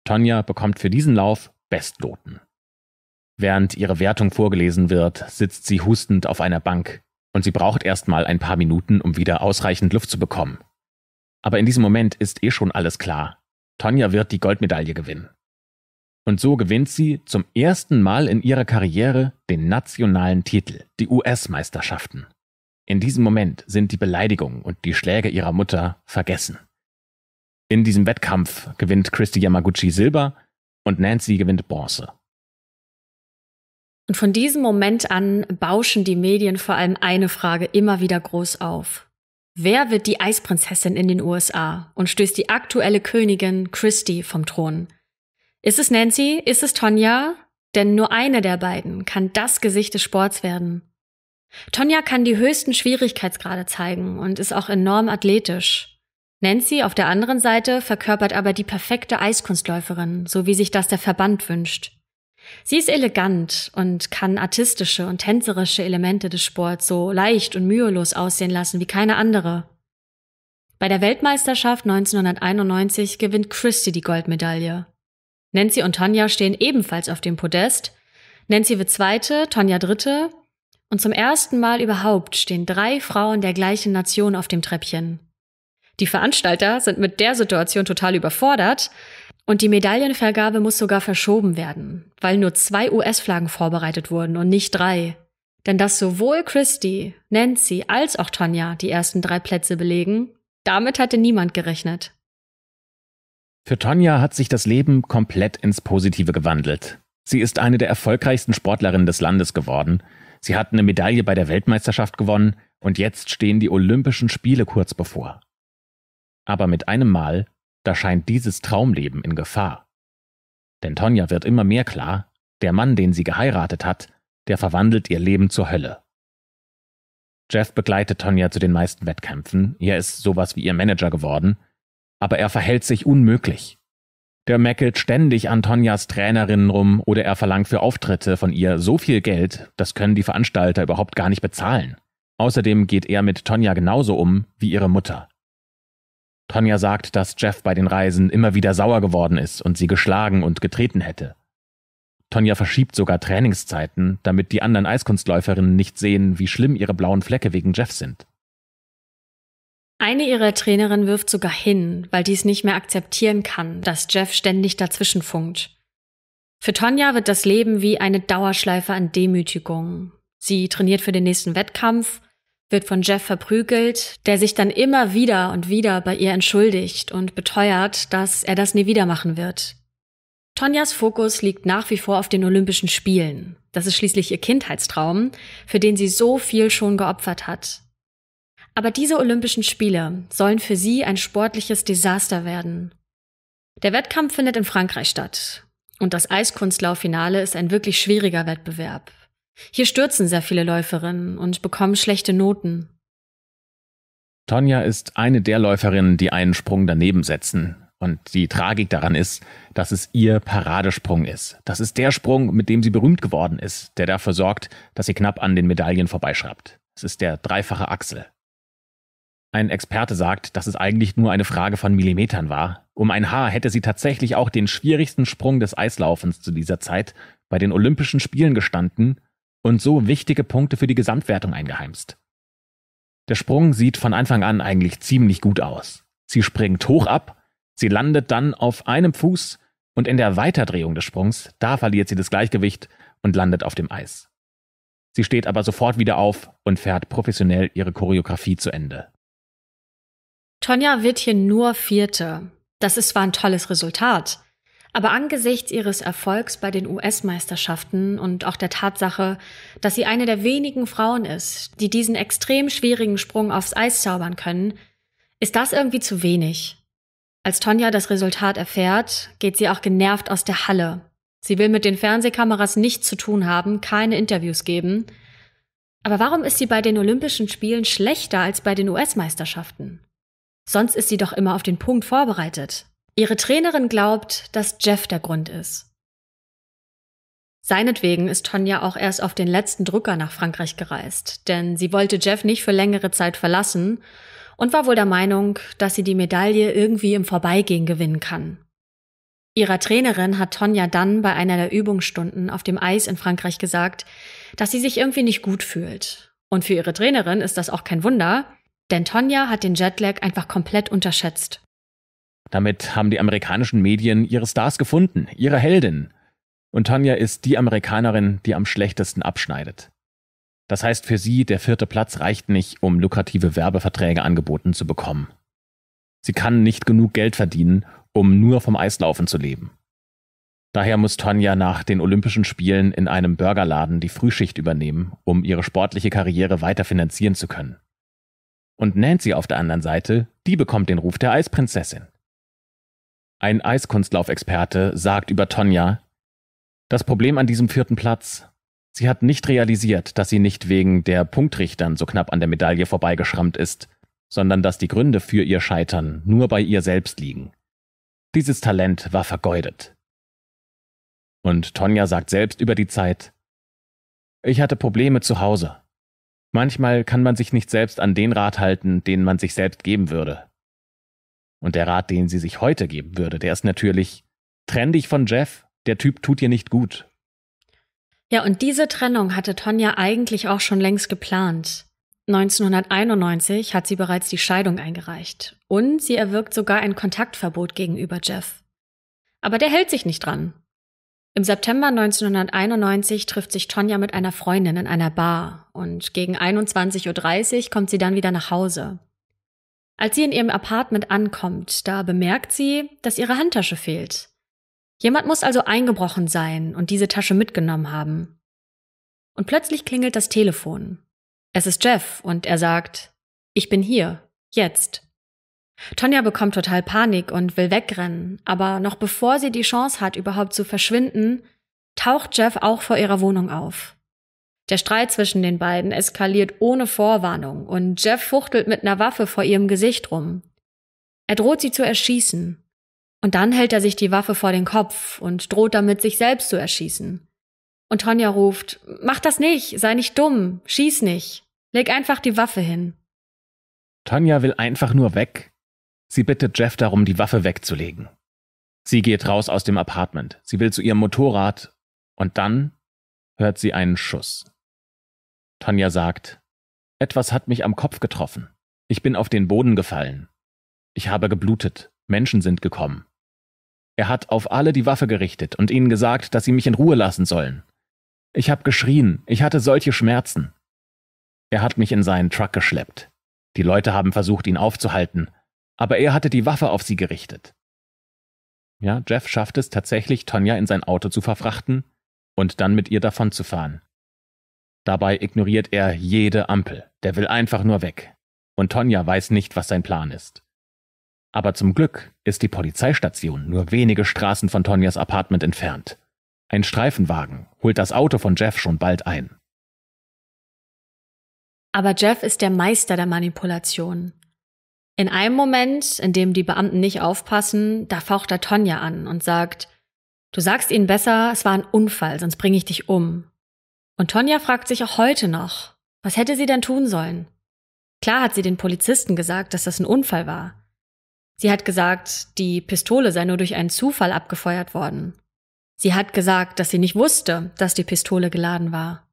Tonja bekommt für diesen Lauf Bestnoten. Während ihre Wertung vorgelesen wird, sitzt sie hustend auf einer Bank und sie braucht erstmal ein paar Minuten, um wieder ausreichend Luft zu bekommen. Aber in diesem Moment ist eh schon alles klar. Tonja wird die Goldmedaille gewinnen. Und so gewinnt sie zum ersten Mal in ihrer Karriere den nationalen Titel, die US-Meisterschaften. In diesem Moment sind die Beleidigungen und die Schläge ihrer Mutter vergessen. In diesem Wettkampf gewinnt Christy Yamaguchi Silber und Nancy gewinnt Bronze. Und von diesem Moment an bauschen die Medien vor allem eine Frage immer wieder groß auf. Wer wird die Eisprinzessin in den USA und stößt die aktuelle Königin Christie vom Thron? Ist es Nancy? Ist es Tonja? Denn nur eine der beiden kann das Gesicht des Sports werden. Tonja kann die höchsten Schwierigkeitsgrade zeigen und ist auch enorm athletisch. Nancy auf der anderen Seite verkörpert aber die perfekte Eiskunstläuferin, so wie sich das der Verband wünscht. Sie ist elegant und kann artistische und tänzerische Elemente des Sports so leicht und mühelos aussehen lassen wie keine andere. Bei der Weltmeisterschaft 1991 gewinnt Christy die Goldmedaille. Nancy und Tonja stehen ebenfalls auf dem Podest. Nancy wird Zweite, Tonja Dritte. Und zum ersten Mal überhaupt stehen drei Frauen der gleichen Nation auf dem Treppchen. Die Veranstalter sind mit der Situation total überfordert, und die Medaillenvergabe muss sogar verschoben werden, weil nur zwei US-Flaggen vorbereitet wurden und nicht drei. Denn dass sowohl Christy, Nancy als auch Tonja die ersten drei Plätze belegen, damit hatte niemand gerechnet. Für Tonja hat sich das Leben komplett ins Positive gewandelt. Sie ist eine der erfolgreichsten Sportlerinnen des Landes geworden. Sie hat eine Medaille bei der Weltmeisterschaft gewonnen und jetzt stehen die Olympischen Spiele kurz bevor. Aber mit einem Mal da scheint dieses Traumleben in Gefahr. Denn Tonja wird immer mehr klar, der Mann, den sie geheiratet hat, der verwandelt ihr Leben zur Hölle. Jeff begleitet Tonja zu den meisten Wettkämpfen, er ist sowas wie ihr Manager geworden, aber er verhält sich unmöglich. Der meckelt ständig an Tonjas Trainerinnen rum oder er verlangt für Auftritte von ihr so viel Geld, das können die Veranstalter überhaupt gar nicht bezahlen. Außerdem geht er mit Tonja genauso um wie ihre Mutter. Tonja sagt, dass Jeff bei den Reisen immer wieder sauer geworden ist und sie geschlagen und getreten hätte. Tonja verschiebt sogar Trainingszeiten, damit die anderen Eiskunstläuferinnen nicht sehen, wie schlimm ihre blauen Flecke wegen Jeff sind. Eine ihrer Trainerinnen wirft sogar hin, weil dies nicht mehr akzeptieren kann, dass Jeff ständig dazwischenfunkt. Für Tonja wird das Leben wie eine Dauerschleife an Demütigung. Sie trainiert für den nächsten Wettkampf wird von Jeff verprügelt, der sich dann immer wieder und wieder bei ihr entschuldigt und beteuert, dass er das nie wieder machen wird. Tonjas Fokus liegt nach wie vor auf den Olympischen Spielen. Das ist schließlich ihr Kindheitstraum, für den sie so viel schon geopfert hat. Aber diese Olympischen Spiele sollen für sie ein sportliches Desaster werden. Der Wettkampf findet in Frankreich statt. Und das Eiskunstlauffinale ist ein wirklich schwieriger Wettbewerb. Hier stürzen sehr viele Läuferinnen und bekommen schlechte Noten. Tonja ist eine der Läuferinnen, die einen Sprung daneben setzen. Und die Tragik daran ist, dass es ihr Paradesprung ist. Das ist der Sprung, mit dem sie berühmt geworden ist, der dafür sorgt, dass sie knapp an den Medaillen vorbeischraubt. Es ist der dreifache Achsel. Ein Experte sagt, dass es eigentlich nur eine Frage von Millimetern war. Um ein Haar hätte sie tatsächlich auch den schwierigsten Sprung des Eislaufens zu dieser Zeit bei den Olympischen Spielen gestanden und so wichtige Punkte für die Gesamtwertung eingeheimst. Der Sprung sieht von Anfang an eigentlich ziemlich gut aus. Sie springt hoch ab, sie landet dann auf einem Fuß und in der Weiterdrehung des Sprungs, da verliert sie das Gleichgewicht und landet auf dem Eis. Sie steht aber sofort wieder auf und fährt professionell ihre Choreografie zu Ende. Tonja wird hier nur Vierte. Das ist zwar ein tolles Resultat, aber angesichts ihres Erfolgs bei den US-Meisterschaften und auch der Tatsache, dass sie eine der wenigen Frauen ist, die diesen extrem schwierigen Sprung aufs Eis zaubern können, ist das irgendwie zu wenig. Als Tonja das Resultat erfährt, geht sie auch genervt aus der Halle. Sie will mit den Fernsehkameras nichts zu tun haben, keine Interviews geben. Aber warum ist sie bei den Olympischen Spielen schlechter als bei den US-Meisterschaften? Sonst ist sie doch immer auf den Punkt vorbereitet. Ihre Trainerin glaubt, dass Jeff der Grund ist. Seinetwegen ist Tonja auch erst auf den letzten Drücker nach Frankreich gereist, denn sie wollte Jeff nicht für längere Zeit verlassen und war wohl der Meinung, dass sie die Medaille irgendwie im Vorbeigehen gewinnen kann. Ihrer Trainerin hat Tonja dann bei einer der Übungsstunden auf dem Eis in Frankreich gesagt, dass sie sich irgendwie nicht gut fühlt. Und für ihre Trainerin ist das auch kein Wunder, denn Tonja hat den Jetlag einfach komplett unterschätzt. Damit haben die amerikanischen Medien ihre Stars gefunden, ihre Heldin. Und Tanja ist die Amerikanerin, die am schlechtesten abschneidet. Das heißt für sie, der vierte Platz reicht nicht, um lukrative Werbeverträge angeboten zu bekommen. Sie kann nicht genug Geld verdienen, um nur vom Eislaufen zu leben. Daher muss Tonja nach den Olympischen Spielen in einem Burgerladen die Frühschicht übernehmen, um ihre sportliche Karriere weiter finanzieren zu können. Und Nancy auf der anderen Seite, die bekommt den Ruf der Eisprinzessin. Ein Eiskunstlaufexperte sagt über Tonja, das Problem an diesem vierten Platz, sie hat nicht realisiert, dass sie nicht wegen der Punktrichtern so knapp an der Medaille vorbeigeschrammt ist, sondern dass die Gründe für ihr Scheitern nur bei ihr selbst liegen. Dieses Talent war vergeudet. Und Tonja sagt selbst über die Zeit, ich hatte Probleme zu Hause. Manchmal kann man sich nicht selbst an den Rat halten, den man sich selbst geben würde. Und der Rat, den sie sich heute geben würde, der ist natürlich, trenn dich von Jeff, der Typ tut dir nicht gut. Ja, und diese Trennung hatte Tonja eigentlich auch schon längst geplant. 1991 hat sie bereits die Scheidung eingereicht und sie erwirkt sogar ein Kontaktverbot gegenüber Jeff. Aber der hält sich nicht dran. Im September 1991 trifft sich Tonja mit einer Freundin in einer Bar und gegen 21.30 Uhr kommt sie dann wieder nach Hause. Als sie in ihrem Apartment ankommt, da bemerkt sie, dass ihre Handtasche fehlt. Jemand muss also eingebrochen sein und diese Tasche mitgenommen haben. Und plötzlich klingelt das Telefon. Es ist Jeff und er sagt, ich bin hier, jetzt. Tonja bekommt total Panik und will wegrennen, aber noch bevor sie die Chance hat, überhaupt zu verschwinden, taucht Jeff auch vor ihrer Wohnung auf. Der Streit zwischen den beiden eskaliert ohne Vorwarnung und Jeff fuchtelt mit einer Waffe vor ihrem Gesicht rum. Er droht sie zu erschießen. Und dann hält er sich die Waffe vor den Kopf und droht damit, sich selbst zu erschießen. Und Tonja ruft, mach das nicht, sei nicht dumm, schieß nicht, leg einfach die Waffe hin. Tonja will einfach nur weg. Sie bittet Jeff darum, die Waffe wegzulegen. Sie geht raus aus dem Apartment. Sie will zu ihrem Motorrad und dann hört sie einen Schuss. Tanja sagt, etwas hat mich am Kopf getroffen. Ich bin auf den Boden gefallen. Ich habe geblutet. Menschen sind gekommen. Er hat auf alle die Waffe gerichtet und ihnen gesagt, dass sie mich in Ruhe lassen sollen. Ich habe geschrien, ich hatte solche Schmerzen. Er hat mich in seinen Truck geschleppt. Die Leute haben versucht, ihn aufzuhalten, aber er hatte die Waffe auf sie gerichtet. Ja, Jeff schafft es tatsächlich, Tonja in sein Auto zu verfrachten und dann mit ihr davonzufahren. Dabei ignoriert er jede Ampel. Der will einfach nur weg. Und Tonja weiß nicht, was sein Plan ist. Aber zum Glück ist die Polizeistation nur wenige Straßen von Tonjas Apartment entfernt. Ein Streifenwagen holt das Auto von Jeff schon bald ein. Aber Jeff ist der Meister der Manipulation. In einem Moment, in dem die Beamten nicht aufpassen, da faucht er Tonja an und sagt, du sagst ihnen besser, es war ein Unfall, sonst bringe ich dich um. Und Tonja fragt sich auch heute noch, was hätte sie denn tun sollen? Klar hat sie den Polizisten gesagt, dass das ein Unfall war. Sie hat gesagt, die Pistole sei nur durch einen Zufall abgefeuert worden. Sie hat gesagt, dass sie nicht wusste, dass die Pistole geladen war.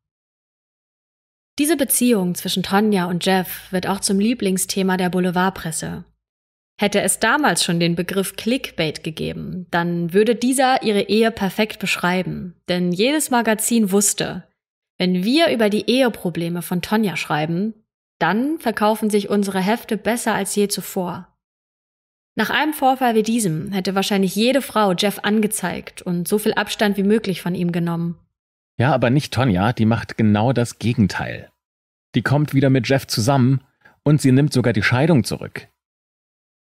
Diese Beziehung zwischen Tonja und Jeff wird auch zum Lieblingsthema der Boulevardpresse. Hätte es damals schon den Begriff Clickbait gegeben, dann würde dieser ihre Ehe perfekt beschreiben, denn jedes Magazin wusste, wenn wir über die Eheprobleme von Tonja schreiben, dann verkaufen sich unsere Hefte besser als je zuvor. Nach einem Vorfall wie diesem hätte wahrscheinlich jede Frau Jeff angezeigt und so viel Abstand wie möglich von ihm genommen. Ja, aber nicht Tonja, die macht genau das Gegenteil. Die kommt wieder mit Jeff zusammen und sie nimmt sogar die Scheidung zurück.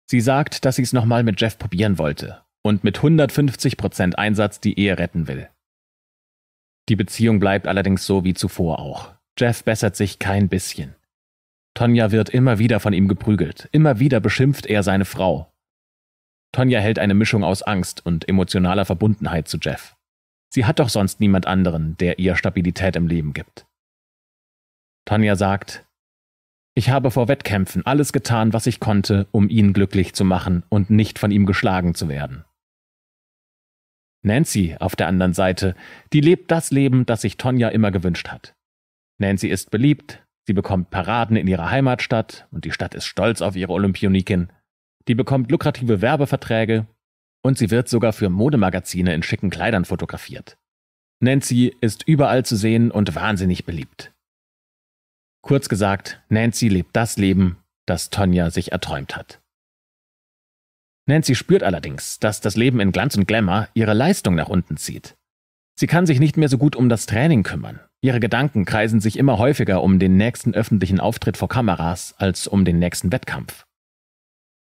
Sie sagt, dass sie es nochmal mit Jeff probieren wollte und mit 150 Prozent Einsatz die Ehe retten will. Die Beziehung bleibt allerdings so wie zuvor auch. Jeff bessert sich kein bisschen. Tonja wird immer wieder von ihm geprügelt, immer wieder beschimpft er seine Frau. Tonja hält eine Mischung aus Angst und emotionaler Verbundenheit zu Jeff. Sie hat doch sonst niemand anderen, der ihr Stabilität im Leben gibt. Tonja sagt, ich habe vor Wettkämpfen alles getan, was ich konnte, um ihn glücklich zu machen und nicht von ihm geschlagen zu werden. Nancy auf der anderen Seite, die lebt das Leben, das sich Tonja immer gewünscht hat. Nancy ist beliebt, sie bekommt Paraden in ihrer Heimatstadt und die Stadt ist stolz auf ihre Olympionikin. Die bekommt lukrative Werbeverträge und sie wird sogar für Modemagazine in schicken Kleidern fotografiert. Nancy ist überall zu sehen und wahnsinnig beliebt. Kurz gesagt, Nancy lebt das Leben, das Tonja sich erträumt hat. Nancy spürt allerdings, dass das Leben in Glanz und Glamour ihre Leistung nach unten zieht. Sie kann sich nicht mehr so gut um das Training kümmern. Ihre Gedanken kreisen sich immer häufiger um den nächsten öffentlichen Auftritt vor Kameras als um den nächsten Wettkampf.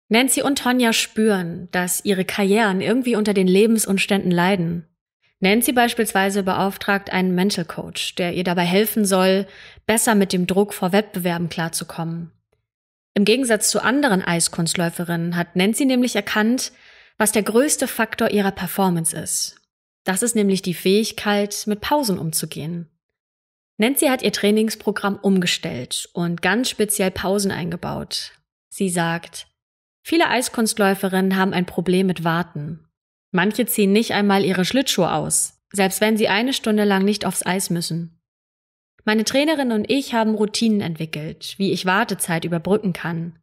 Nancy und Tonja spüren, dass ihre Karrieren irgendwie unter den Lebensumständen leiden. Nancy beispielsweise beauftragt einen Mental Coach, der ihr dabei helfen soll, besser mit dem Druck vor Wettbewerben klarzukommen. Im Gegensatz zu anderen Eiskunstläuferinnen hat Nancy nämlich erkannt, was der größte Faktor ihrer Performance ist. Das ist nämlich die Fähigkeit, mit Pausen umzugehen. Nancy hat ihr Trainingsprogramm umgestellt und ganz speziell Pausen eingebaut. Sie sagt, viele Eiskunstläuferinnen haben ein Problem mit Warten. Manche ziehen nicht einmal ihre Schlittschuhe aus, selbst wenn sie eine Stunde lang nicht aufs Eis müssen. Meine Trainerin und ich haben Routinen entwickelt, wie ich Wartezeit überbrücken kann.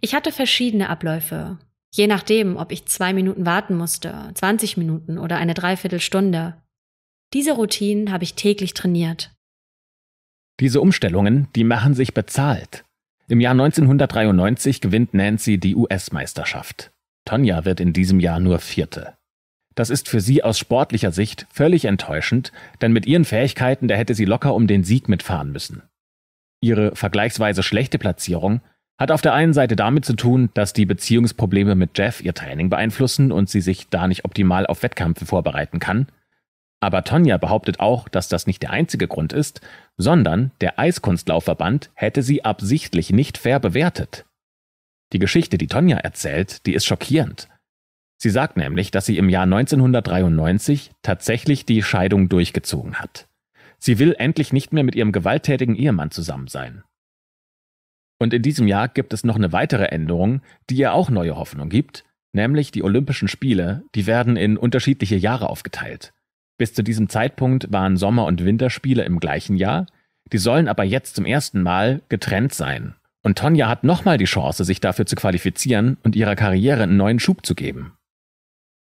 Ich hatte verschiedene Abläufe, je nachdem, ob ich zwei Minuten warten musste, 20 Minuten oder eine Dreiviertelstunde. Diese Routinen habe ich täglich trainiert. Diese Umstellungen, die machen sich bezahlt. Im Jahr 1993 gewinnt Nancy die US-Meisterschaft. Tonja wird in diesem Jahr nur Vierte. Das ist für sie aus sportlicher Sicht völlig enttäuschend, denn mit ihren Fähigkeiten, da hätte sie locker um den Sieg mitfahren müssen. Ihre vergleichsweise schlechte Platzierung hat auf der einen Seite damit zu tun, dass die Beziehungsprobleme mit Jeff ihr Training beeinflussen und sie sich da nicht optimal auf Wettkämpfe vorbereiten kann. Aber Tonja behauptet auch, dass das nicht der einzige Grund ist, sondern der Eiskunstlaufverband hätte sie absichtlich nicht fair bewertet. Die Geschichte, die Tonja erzählt, die ist schockierend Sie sagt nämlich, dass sie im Jahr 1993 tatsächlich die Scheidung durchgezogen hat. Sie will endlich nicht mehr mit ihrem gewalttätigen Ehemann zusammen sein. Und in diesem Jahr gibt es noch eine weitere Änderung, die ihr auch neue Hoffnung gibt, nämlich die Olympischen Spiele, die werden in unterschiedliche Jahre aufgeteilt. Bis zu diesem Zeitpunkt waren Sommer- und Winterspiele im gleichen Jahr, die sollen aber jetzt zum ersten Mal getrennt sein. Und Tonja hat nochmal die Chance, sich dafür zu qualifizieren und ihrer Karriere einen neuen Schub zu geben.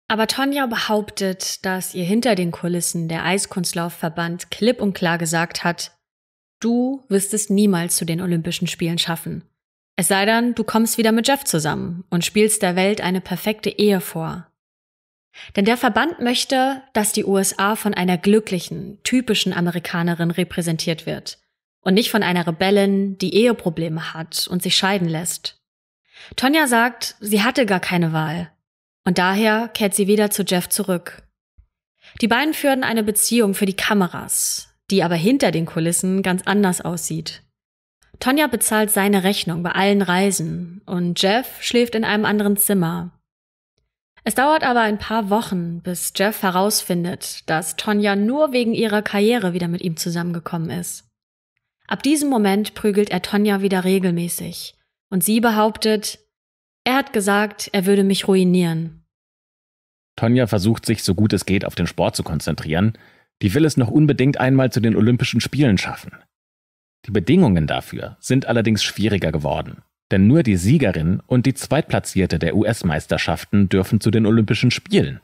Aber Tonja behauptet, dass ihr hinter den Kulissen der Eiskunstlaufverband klipp und klar gesagt hat, du wirst es niemals zu den Olympischen Spielen schaffen. Es sei denn, du kommst wieder mit Jeff zusammen und spielst der Welt eine perfekte Ehe vor. Denn der Verband möchte, dass die USA von einer glücklichen, typischen Amerikanerin repräsentiert wird und nicht von einer Rebellin, die Eheprobleme hat und sich scheiden lässt. Tonja sagt, sie hatte gar keine Wahl. Und daher kehrt sie wieder zu Jeff zurück. Die beiden führen eine Beziehung für die Kameras, die aber hinter den Kulissen ganz anders aussieht. Tonja bezahlt seine Rechnung bei allen Reisen und Jeff schläft in einem anderen Zimmer. Es dauert aber ein paar Wochen, bis Jeff herausfindet, dass Tonja nur wegen ihrer Karriere wieder mit ihm zusammengekommen ist. Ab diesem Moment prügelt er Tonja wieder regelmäßig und sie behauptet, er hat gesagt, er würde mich ruinieren. Tonja versucht sich so gut es geht auf den Sport zu konzentrieren. Die will es noch unbedingt einmal zu den Olympischen Spielen schaffen. Die Bedingungen dafür sind allerdings schwieriger geworden, denn nur die Siegerin und die Zweitplatzierte der US-Meisterschaften dürfen zu den Olympischen Spielen.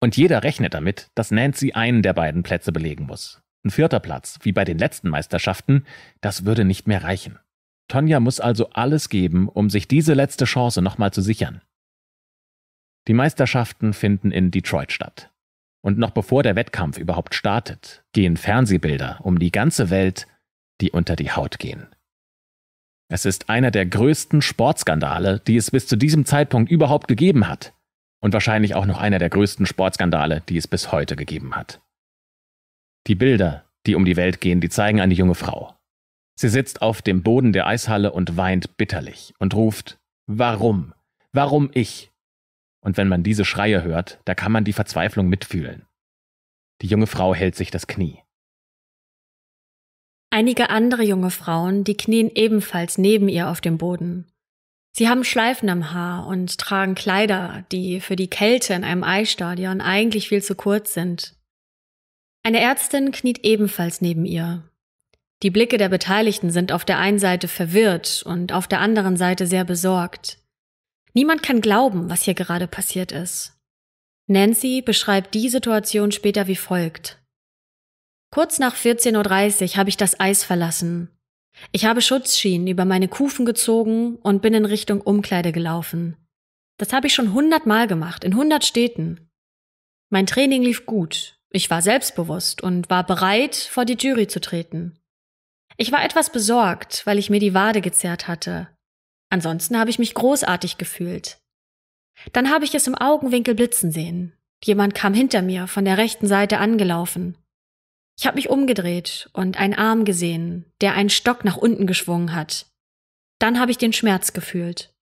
Und jeder rechnet damit, dass Nancy einen der beiden Plätze belegen muss. Ein vierter Platz, wie bei den letzten Meisterschaften, das würde nicht mehr reichen. Tonja muss also alles geben, um sich diese letzte Chance nochmal zu sichern. Die Meisterschaften finden in Detroit statt. Und noch bevor der Wettkampf überhaupt startet, gehen Fernsehbilder um die ganze Welt, die unter die Haut gehen. Es ist einer der größten Sportskandale, die es bis zu diesem Zeitpunkt überhaupt gegeben hat. Und wahrscheinlich auch noch einer der größten Sportskandale, die es bis heute gegeben hat. Die Bilder, die um die Welt gehen, die zeigen eine junge Frau, Sie sitzt auf dem Boden der Eishalle und weint bitterlich und ruft Warum? Warum ich? Und wenn man diese Schreie hört, da kann man die Verzweiflung mitfühlen. Die junge Frau hält sich das Knie. Einige andere junge Frauen, die knien ebenfalls neben ihr auf dem Boden. Sie haben Schleifen am Haar und tragen Kleider, die für die Kälte in einem Eisstadion eigentlich viel zu kurz sind. Eine Ärztin kniet ebenfalls neben ihr die Blicke der Beteiligten sind auf der einen Seite verwirrt und auf der anderen Seite sehr besorgt. Niemand kann glauben, was hier gerade passiert ist. Nancy beschreibt die Situation später wie folgt. Kurz nach 14.30 Uhr habe ich das Eis verlassen. Ich habe Schutzschienen über meine Kufen gezogen und bin in Richtung Umkleide gelaufen. Das habe ich schon hundertmal gemacht, in hundert Städten. Mein Training lief gut. Ich war selbstbewusst und war bereit, vor die Jury zu treten. Ich war etwas besorgt, weil ich mir die Wade gezerrt hatte. Ansonsten habe ich mich großartig gefühlt. Dann habe ich es im Augenwinkel blitzen sehen. Jemand kam hinter mir, von der rechten Seite angelaufen. Ich habe mich umgedreht und einen Arm gesehen, der einen Stock nach unten geschwungen hat. Dann habe ich den Schmerz gefühlt.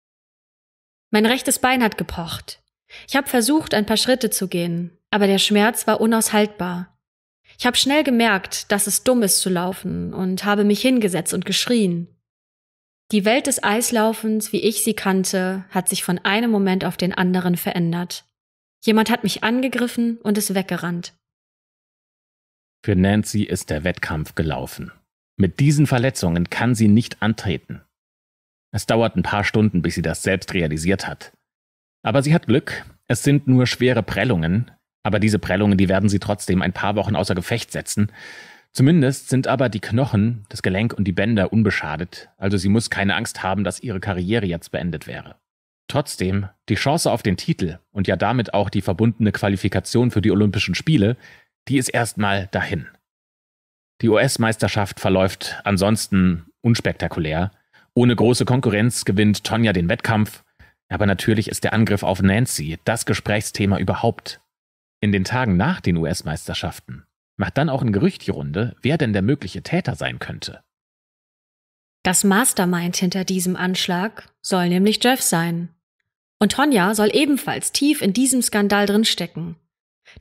Mein rechtes Bein hat gepocht. Ich habe versucht, ein paar Schritte zu gehen, aber der Schmerz war unaushaltbar. Ich habe schnell gemerkt, dass es dumm ist zu laufen und habe mich hingesetzt und geschrien. Die Welt des Eislaufens, wie ich sie kannte, hat sich von einem Moment auf den anderen verändert. Jemand hat mich angegriffen und ist weggerannt. Für Nancy ist der Wettkampf gelaufen. Mit diesen Verletzungen kann sie nicht antreten. Es dauert ein paar Stunden, bis sie das selbst realisiert hat. Aber sie hat Glück, es sind nur schwere Prellungen, aber diese Prellungen, die werden sie trotzdem ein paar Wochen außer Gefecht setzen. Zumindest sind aber die Knochen, das Gelenk und die Bänder unbeschadet, also sie muss keine Angst haben, dass ihre Karriere jetzt beendet wäre. Trotzdem, die Chance auf den Titel und ja damit auch die verbundene Qualifikation für die Olympischen Spiele, die ist erstmal dahin. Die US-Meisterschaft verläuft ansonsten unspektakulär. Ohne große Konkurrenz gewinnt Tonja den Wettkampf, aber natürlich ist der Angriff auf Nancy das Gesprächsthema überhaupt in den Tagen nach den US-Meisterschaften macht dann auch ein Gerücht die Runde, wer denn der mögliche Täter sein könnte. Das Mastermind hinter diesem Anschlag soll nämlich Jeff sein. Und Tonja soll ebenfalls tief in diesem Skandal drinstecken.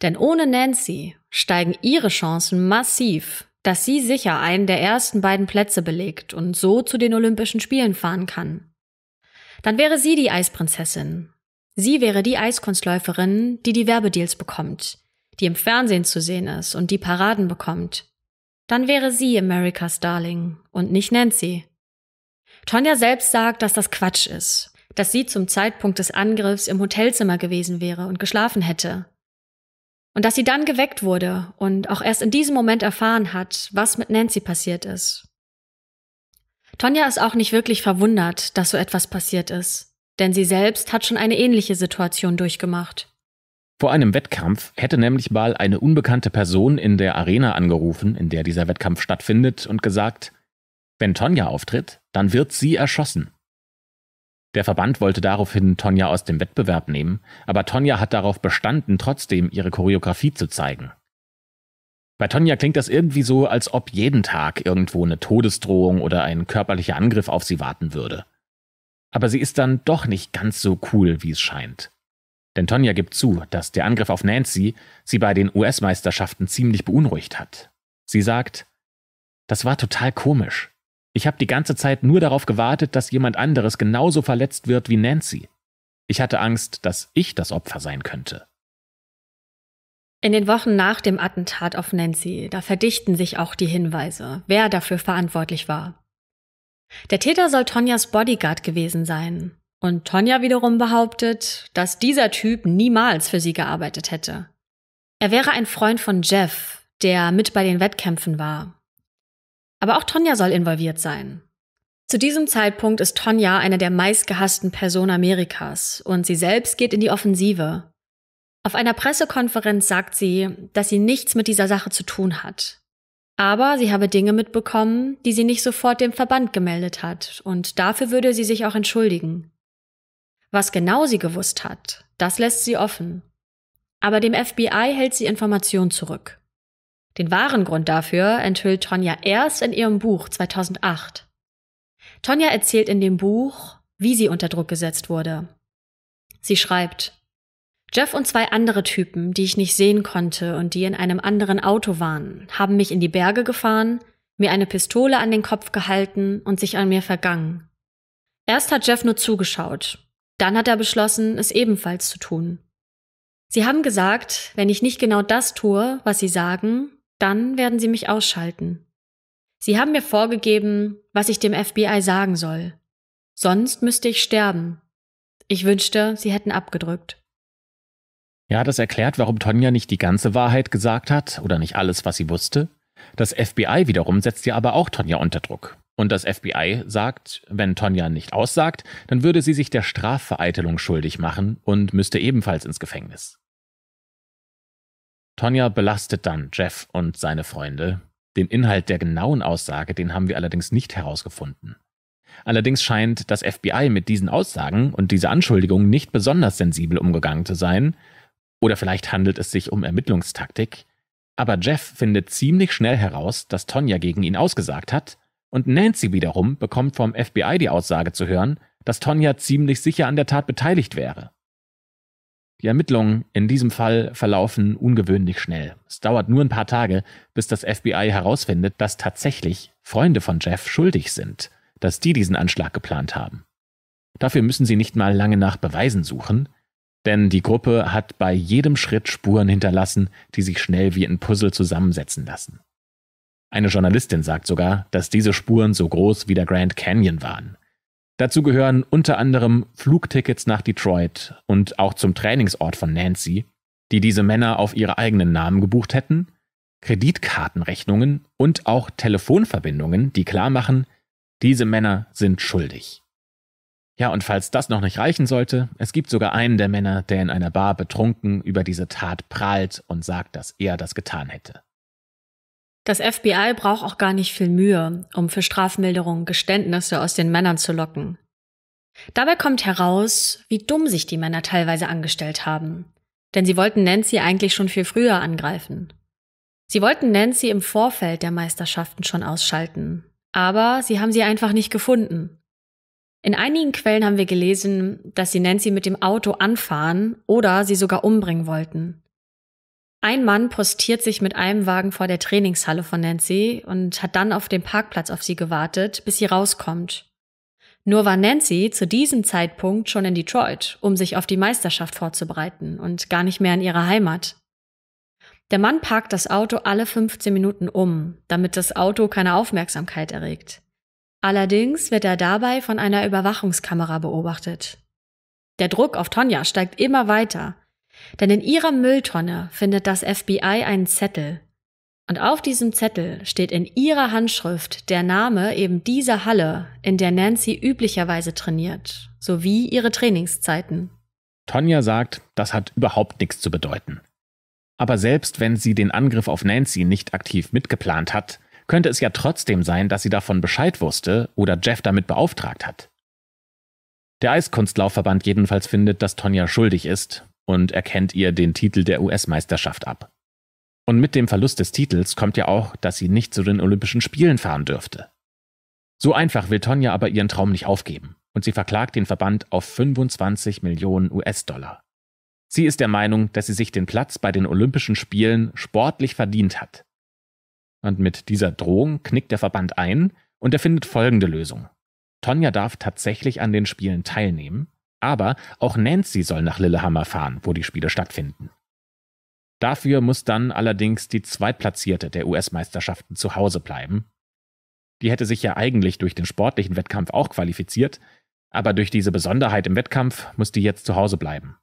Denn ohne Nancy steigen ihre Chancen massiv, dass sie sicher einen der ersten beiden Plätze belegt und so zu den Olympischen Spielen fahren kann. Dann wäre sie die Eisprinzessin Sie wäre die Eiskunstläuferin, die die Werbedeals bekommt, die im Fernsehen zu sehen ist und die Paraden bekommt. Dann wäre sie America's Darling und nicht Nancy. Tonja selbst sagt, dass das Quatsch ist, dass sie zum Zeitpunkt des Angriffs im Hotelzimmer gewesen wäre und geschlafen hätte. Und dass sie dann geweckt wurde und auch erst in diesem Moment erfahren hat, was mit Nancy passiert ist. Tonja ist auch nicht wirklich verwundert, dass so etwas passiert ist denn sie selbst hat schon eine ähnliche Situation durchgemacht. Vor einem Wettkampf hätte nämlich mal eine unbekannte Person in der Arena angerufen, in der dieser Wettkampf stattfindet, und gesagt, wenn Tonja auftritt, dann wird sie erschossen. Der Verband wollte daraufhin Tonja aus dem Wettbewerb nehmen, aber Tonja hat darauf bestanden, trotzdem ihre Choreografie zu zeigen. Bei Tonja klingt das irgendwie so, als ob jeden Tag irgendwo eine Todesdrohung oder ein körperlicher Angriff auf sie warten würde. Aber sie ist dann doch nicht ganz so cool, wie es scheint. Denn Tonja gibt zu, dass der Angriff auf Nancy sie bei den US-Meisterschaften ziemlich beunruhigt hat. Sie sagt, das war total komisch. Ich habe die ganze Zeit nur darauf gewartet, dass jemand anderes genauso verletzt wird wie Nancy. Ich hatte Angst, dass ich das Opfer sein könnte. In den Wochen nach dem Attentat auf Nancy, da verdichten sich auch die Hinweise, wer dafür verantwortlich war. Der Täter soll Tonjas Bodyguard gewesen sein. Und Tonja wiederum behauptet, dass dieser Typ niemals für sie gearbeitet hätte. Er wäre ein Freund von Jeff, der mit bei den Wettkämpfen war. Aber auch Tonja soll involviert sein. Zu diesem Zeitpunkt ist Tonja eine der meistgehassten Personen Amerikas und sie selbst geht in die Offensive. Auf einer Pressekonferenz sagt sie, dass sie nichts mit dieser Sache zu tun hat. Aber sie habe Dinge mitbekommen, die sie nicht sofort dem Verband gemeldet hat, und dafür würde sie sich auch entschuldigen. Was genau sie gewusst hat, das lässt sie offen. Aber dem FBI hält sie Informationen zurück. Den wahren Grund dafür enthüllt Tonja erst in ihrem Buch 2008. Tonja erzählt in dem Buch, wie sie unter Druck gesetzt wurde. Sie schreibt, Jeff und zwei andere Typen, die ich nicht sehen konnte und die in einem anderen Auto waren, haben mich in die Berge gefahren, mir eine Pistole an den Kopf gehalten und sich an mir vergangen. Erst hat Jeff nur zugeschaut, dann hat er beschlossen, es ebenfalls zu tun. Sie haben gesagt, wenn ich nicht genau das tue, was sie sagen, dann werden sie mich ausschalten. Sie haben mir vorgegeben, was ich dem FBI sagen soll. Sonst müsste ich sterben. Ich wünschte, sie hätten abgedrückt. Ja, das erklärt, warum Tonja nicht die ganze Wahrheit gesagt hat oder nicht alles, was sie wusste. Das FBI wiederum setzt ja aber auch Tonja unter Druck. Und das FBI sagt, wenn Tonja nicht aussagt, dann würde sie sich der Strafvereitelung schuldig machen und müsste ebenfalls ins Gefängnis. Tonja belastet dann Jeff und seine Freunde. Den Inhalt der genauen Aussage, den haben wir allerdings nicht herausgefunden. Allerdings scheint das FBI mit diesen Aussagen und dieser Anschuldigung nicht besonders sensibel umgegangen zu sein, oder vielleicht handelt es sich um Ermittlungstaktik. Aber Jeff findet ziemlich schnell heraus, dass Tonja gegen ihn ausgesagt hat, und Nancy wiederum bekommt vom FBI die Aussage zu hören, dass Tonja ziemlich sicher an der Tat beteiligt wäre. Die Ermittlungen in diesem Fall verlaufen ungewöhnlich schnell. Es dauert nur ein paar Tage, bis das FBI herausfindet, dass tatsächlich Freunde von Jeff schuldig sind, dass die diesen Anschlag geplant haben. Dafür müssen sie nicht mal lange nach Beweisen suchen, denn die Gruppe hat bei jedem Schritt Spuren hinterlassen, die sich schnell wie ein Puzzle zusammensetzen lassen. Eine Journalistin sagt sogar, dass diese Spuren so groß wie der Grand Canyon waren. Dazu gehören unter anderem Flugtickets nach Detroit und auch zum Trainingsort von Nancy, die diese Männer auf ihre eigenen Namen gebucht hätten, Kreditkartenrechnungen und auch Telefonverbindungen, die klar machen, diese Männer sind schuldig. Ja, und falls das noch nicht reichen sollte, es gibt sogar einen der Männer, der in einer Bar betrunken über diese Tat prahlt und sagt, dass er das getan hätte. Das FBI braucht auch gar nicht viel Mühe, um für Strafmilderungen Geständnisse aus den Männern zu locken. Dabei kommt heraus, wie dumm sich die Männer teilweise angestellt haben. Denn sie wollten Nancy eigentlich schon viel früher angreifen. Sie wollten Nancy im Vorfeld der Meisterschaften schon ausschalten. Aber sie haben sie einfach nicht gefunden. In einigen Quellen haben wir gelesen, dass sie Nancy mit dem Auto anfahren oder sie sogar umbringen wollten. Ein Mann postiert sich mit einem Wagen vor der Trainingshalle von Nancy und hat dann auf dem Parkplatz auf sie gewartet, bis sie rauskommt. Nur war Nancy zu diesem Zeitpunkt schon in Detroit, um sich auf die Meisterschaft vorzubereiten und gar nicht mehr in ihrer Heimat. Der Mann parkt das Auto alle 15 Minuten um, damit das Auto keine Aufmerksamkeit erregt. Allerdings wird er dabei von einer Überwachungskamera beobachtet. Der Druck auf Tonja steigt immer weiter, denn in ihrer Mülltonne findet das FBI einen Zettel. Und auf diesem Zettel steht in ihrer Handschrift der Name eben dieser Halle, in der Nancy üblicherweise trainiert, sowie ihre Trainingszeiten. Tonja sagt, das hat überhaupt nichts zu bedeuten. Aber selbst wenn sie den Angriff auf Nancy nicht aktiv mitgeplant hat, könnte es ja trotzdem sein, dass sie davon Bescheid wusste oder Jeff damit beauftragt hat. Der Eiskunstlaufverband jedenfalls findet, dass Tonja schuldig ist und erkennt ihr den Titel der US-Meisterschaft ab. Und mit dem Verlust des Titels kommt ja auch, dass sie nicht zu den Olympischen Spielen fahren dürfte. So einfach will Tonja aber ihren Traum nicht aufgeben und sie verklagt den Verband auf 25 Millionen US-Dollar. Sie ist der Meinung, dass sie sich den Platz bei den Olympischen Spielen sportlich verdient hat und mit dieser Drohung knickt der Verband ein und er findet folgende Lösung. Tonja darf tatsächlich an den Spielen teilnehmen, aber auch Nancy soll nach Lillehammer fahren, wo die Spiele stattfinden. Dafür muss dann allerdings die Zweitplatzierte der US-Meisterschaften zu Hause bleiben. Die hätte sich ja eigentlich durch den sportlichen Wettkampf auch qualifiziert, aber durch diese Besonderheit im Wettkampf muss die jetzt zu Hause bleiben.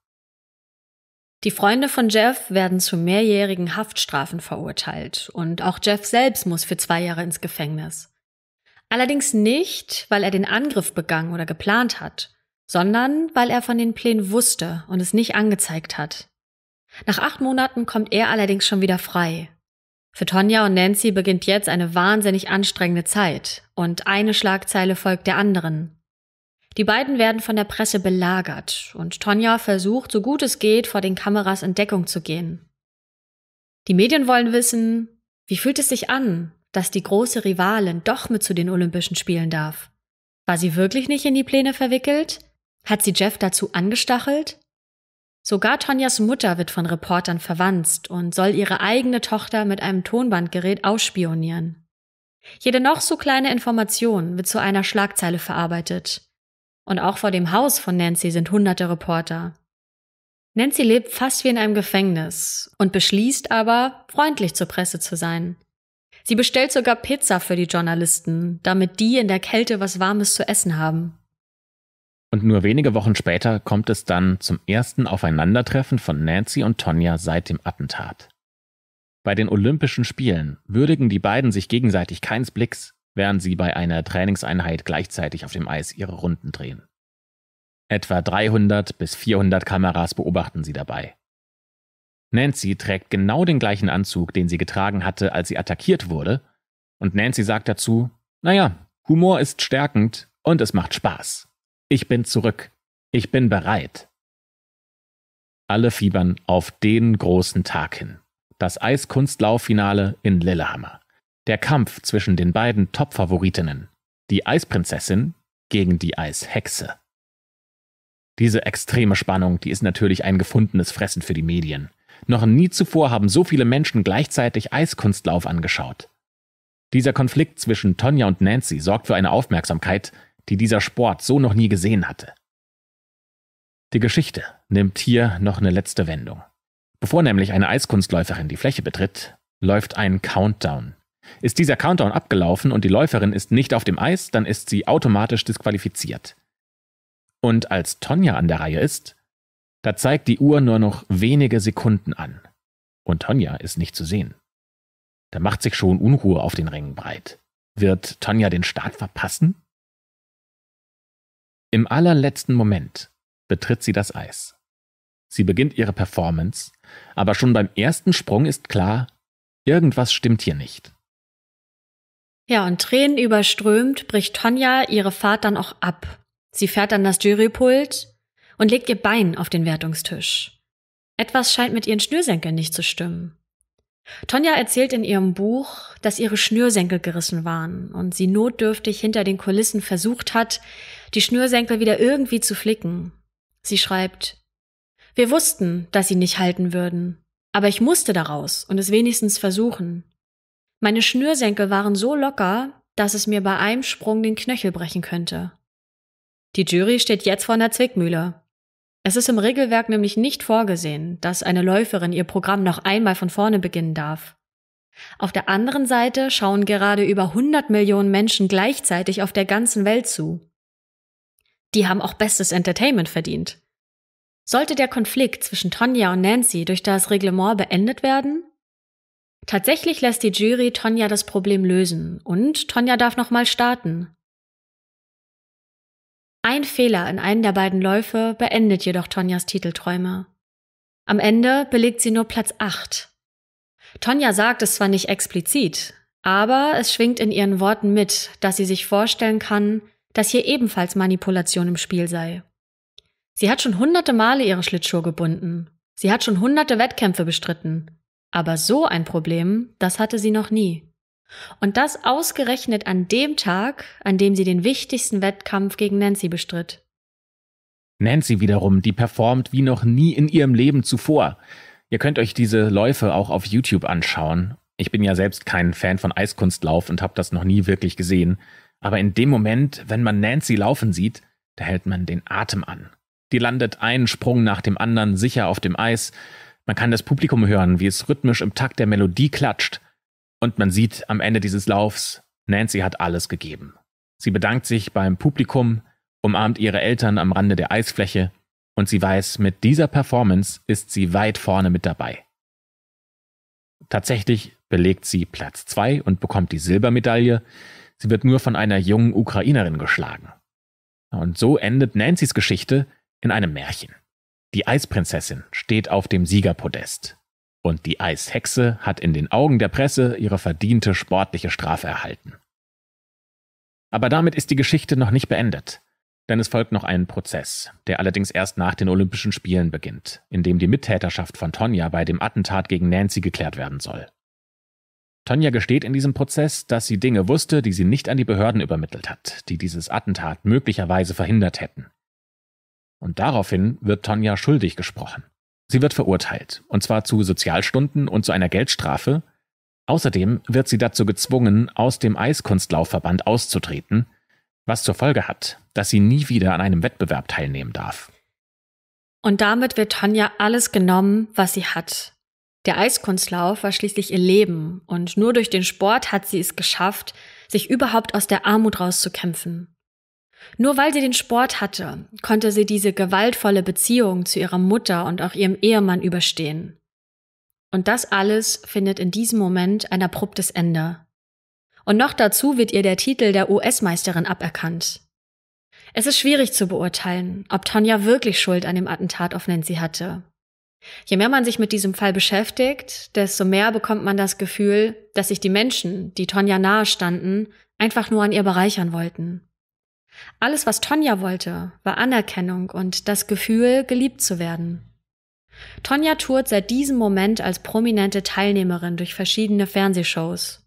Die Freunde von Jeff werden zu mehrjährigen Haftstrafen verurteilt und auch Jeff selbst muss für zwei Jahre ins Gefängnis. Allerdings nicht, weil er den Angriff begangen oder geplant hat, sondern weil er von den Plänen wusste und es nicht angezeigt hat. Nach acht Monaten kommt er allerdings schon wieder frei. Für Tonja und Nancy beginnt jetzt eine wahnsinnig anstrengende Zeit und eine Schlagzeile folgt der anderen. Die beiden werden von der Presse belagert und Tonja versucht, so gut es geht, vor den Kameras in Deckung zu gehen. Die Medien wollen wissen, wie fühlt es sich an, dass die große Rivalin doch mit zu den Olympischen Spielen darf? War sie wirklich nicht in die Pläne verwickelt? Hat sie Jeff dazu angestachelt? Sogar Tonjas Mutter wird von Reportern verwanzt und soll ihre eigene Tochter mit einem Tonbandgerät ausspionieren. Jede noch so kleine Information wird zu einer Schlagzeile verarbeitet. Und auch vor dem Haus von Nancy sind hunderte Reporter. Nancy lebt fast wie in einem Gefängnis und beschließt aber, freundlich zur Presse zu sein. Sie bestellt sogar Pizza für die Journalisten, damit die in der Kälte was Warmes zu essen haben. Und nur wenige Wochen später kommt es dann zum ersten Aufeinandertreffen von Nancy und Tonja seit dem Attentat. Bei den Olympischen Spielen würdigen die beiden sich gegenseitig keins Blicks während sie bei einer Trainingseinheit gleichzeitig auf dem Eis ihre Runden drehen. Etwa 300 bis 400 Kameras beobachten sie dabei. Nancy trägt genau den gleichen Anzug, den sie getragen hatte, als sie attackiert wurde, und Nancy sagt dazu, naja, Humor ist stärkend und es macht Spaß. Ich bin zurück. Ich bin bereit. Alle fiebern auf den großen Tag hin. Das Eiskunstlauffinale in Lillehammer der Kampf zwischen den beiden Topfavoritinnen, die Eisprinzessin gegen die Eishexe. Diese extreme Spannung, die ist natürlich ein gefundenes Fressen für die Medien. Noch nie zuvor haben so viele Menschen gleichzeitig Eiskunstlauf angeschaut. Dieser Konflikt zwischen Tonja und Nancy sorgt für eine Aufmerksamkeit, die dieser Sport so noch nie gesehen hatte. Die Geschichte nimmt hier noch eine letzte Wendung. Bevor nämlich eine Eiskunstläuferin die Fläche betritt, läuft ein Countdown ist dieser Countdown abgelaufen und die Läuferin ist nicht auf dem Eis, dann ist sie automatisch disqualifiziert. Und als Tonja an der Reihe ist, da zeigt die Uhr nur noch wenige Sekunden an. Und Tonja ist nicht zu sehen. Da macht sich schon Unruhe auf den Rängen breit. Wird Tonja den Start verpassen? Im allerletzten Moment betritt sie das Eis. Sie beginnt ihre Performance, aber schon beim ersten Sprung ist klar, irgendwas stimmt hier nicht. Ja, und Tränen überströmt bricht Tonja ihre Fahrt dann auch ab. Sie fährt an das Jurypult und legt ihr Bein auf den Wertungstisch. Etwas scheint mit ihren Schnürsenkeln nicht zu stimmen. Tonja erzählt in ihrem Buch, dass ihre Schnürsenkel gerissen waren und sie notdürftig hinter den Kulissen versucht hat, die Schnürsenkel wieder irgendwie zu flicken. Sie schreibt, wir wussten, dass sie nicht halten würden, aber ich musste daraus und es wenigstens versuchen. Meine Schnürsenkel waren so locker, dass es mir bei einem Sprung den Knöchel brechen könnte. Die Jury steht jetzt vor einer Zwickmühle. Es ist im Regelwerk nämlich nicht vorgesehen, dass eine Läuferin ihr Programm noch einmal von vorne beginnen darf. Auf der anderen Seite schauen gerade über 100 Millionen Menschen gleichzeitig auf der ganzen Welt zu. Die haben auch bestes Entertainment verdient. Sollte der Konflikt zwischen Tonja und Nancy durch das Reglement beendet werden, Tatsächlich lässt die Jury Tonja das Problem lösen und Tonja darf nochmal starten. Ein Fehler in einem der beiden Läufe beendet jedoch Tonjas Titelträume. Am Ende belegt sie nur Platz 8. Tonja sagt es zwar nicht explizit, aber es schwingt in ihren Worten mit, dass sie sich vorstellen kann, dass hier ebenfalls Manipulation im Spiel sei. Sie hat schon hunderte Male ihre Schlittschuhe gebunden. Sie hat schon hunderte Wettkämpfe bestritten. Aber so ein Problem, das hatte sie noch nie. Und das ausgerechnet an dem Tag, an dem sie den wichtigsten Wettkampf gegen Nancy bestritt. Nancy wiederum, die performt wie noch nie in ihrem Leben zuvor. Ihr könnt euch diese Läufe auch auf YouTube anschauen. Ich bin ja selbst kein Fan von Eiskunstlauf und habe das noch nie wirklich gesehen. Aber in dem Moment, wenn man Nancy laufen sieht, da hält man den Atem an. Die landet einen Sprung nach dem anderen sicher auf dem Eis man kann das Publikum hören, wie es rhythmisch im Takt der Melodie klatscht. Und man sieht am Ende dieses Laufs, Nancy hat alles gegeben. Sie bedankt sich beim Publikum, umarmt ihre Eltern am Rande der Eisfläche und sie weiß, mit dieser Performance ist sie weit vorne mit dabei. Tatsächlich belegt sie Platz 2 und bekommt die Silbermedaille. Sie wird nur von einer jungen Ukrainerin geschlagen. Und so endet Nancy's Geschichte in einem Märchen. Die Eisprinzessin steht auf dem Siegerpodest. Und die Eishexe hat in den Augen der Presse ihre verdiente sportliche Strafe erhalten. Aber damit ist die Geschichte noch nicht beendet. Denn es folgt noch ein Prozess, der allerdings erst nach den Olympischen Spielen beginnt, in dem die Mittäterschaft von Tonja bei dem Attentat gegen Nancy geklärt werden soll. Tonja gesteht in diesem Prozess, dass sie Dinge wusste, die sie nicht an die Behörden übermittelt hat, die dieses Attentat möglicherweise verhindert hätten. Und daraufhin wird Tonja schuldig gesprochen. Sie wird verurteilt, und zwar zu Sozialstunden und zu einer Geldstrafe. Außerdem wird sie dazu gezwungen, aus dem Eiskunstlaufverband auszutreten, was zur Folge hat, dass sie nie wieder an einem Wettbewerb teilnehmen darf. Und damit wird Tonja alles genommen, was sie hat. Der Eiskunstlauf war schließlich ihr Leben und nur durch den Sport hat sie es geschafft, sich überhaupt aus der Armut rauszukämpfen. Nur weil sie den Sport hatte, konnte sie diese gewaltvolle Beziehung zu ihrer Mutter und auch ihrem Ehemann überstehen. Und das alles findet in diesem Moment ein abruptes Ende. Und noch dazu wird ihr der Titel der US-Meisterin aberkannt. Es ist schwierig zu beurteilen, ob Tonja wirklich Schuld an dem Attentat auf Nancy hatte. Je mehr man sich mit diesem Fall beschäftigt, desto mehr bekommt man das Gefühl, dass sich die Menschen, die Tonja nahe standen, einfach nur an ihr bereichern wollten. Alles, was Tonja wollte, war Anerkennung und das Gefühl, geliebt zu werden. Tonja tourt seit diesem Moment als prominente Teilnehmerin durch verschiedene Fernsehshows.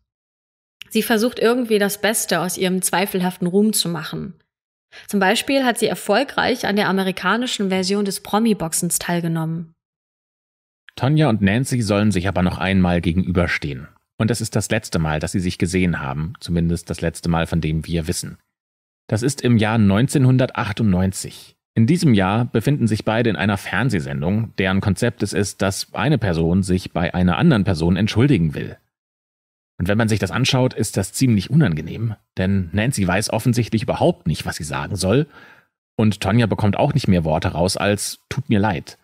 Sie versucht irgendwie das Beste aus ihrem zweifelhaften Ruhm zu machen. Zum Beispiel hat sie erfolgreich an der amerikanischen Version des Promi-Boxens teilgenommen. Tonja und Nancy sollen sich aber noch einmal gegenüberstehen. Und es ist das letzte Mal, dass sie sich gesehen haben, zumindest das letzte Mal, von dem wir wissen. Das ist im Jahr 1998. In diesem Jahr befinden sich beide in einer Fernsehsendung, deren Konzept es ist, dass eine Person sich bei einer anderen Person entschuldigen will. Und wenn man sich das anschaut, ist das ziemlich unangenehm, denn Nancy weiß offensichtlich überhaupt nicht, was sie sagen soll, und Tonja bekommt auch nicht mehr Worte raus als tut mir leid.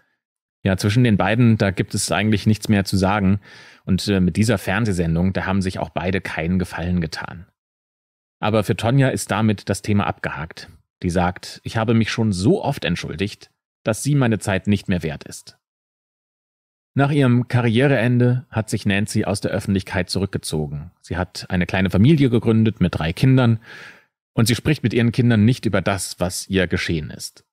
Ja, zwischen den beiden, da gibt es eigentlich nichts mehr zu sagen, und äh, mit dieser Fernsehsendung, da haben sich auch beide keinen Gefallen getan. Aber für Tonja ist damit das Thema abgehakt. Die sagt, ich habe mich schon so oft entschuldigt, dass sie meine Zeit nicht mehr wert ist. Nach ihrem Karriereende hat sich Nancy aus der Öffentlichkeit zurückgezogen. Sie hat eine kleine Familie gegründet mit drei Kindern und sie spricht mit ihren Kindern nicht über das, was ihr geschehen ist.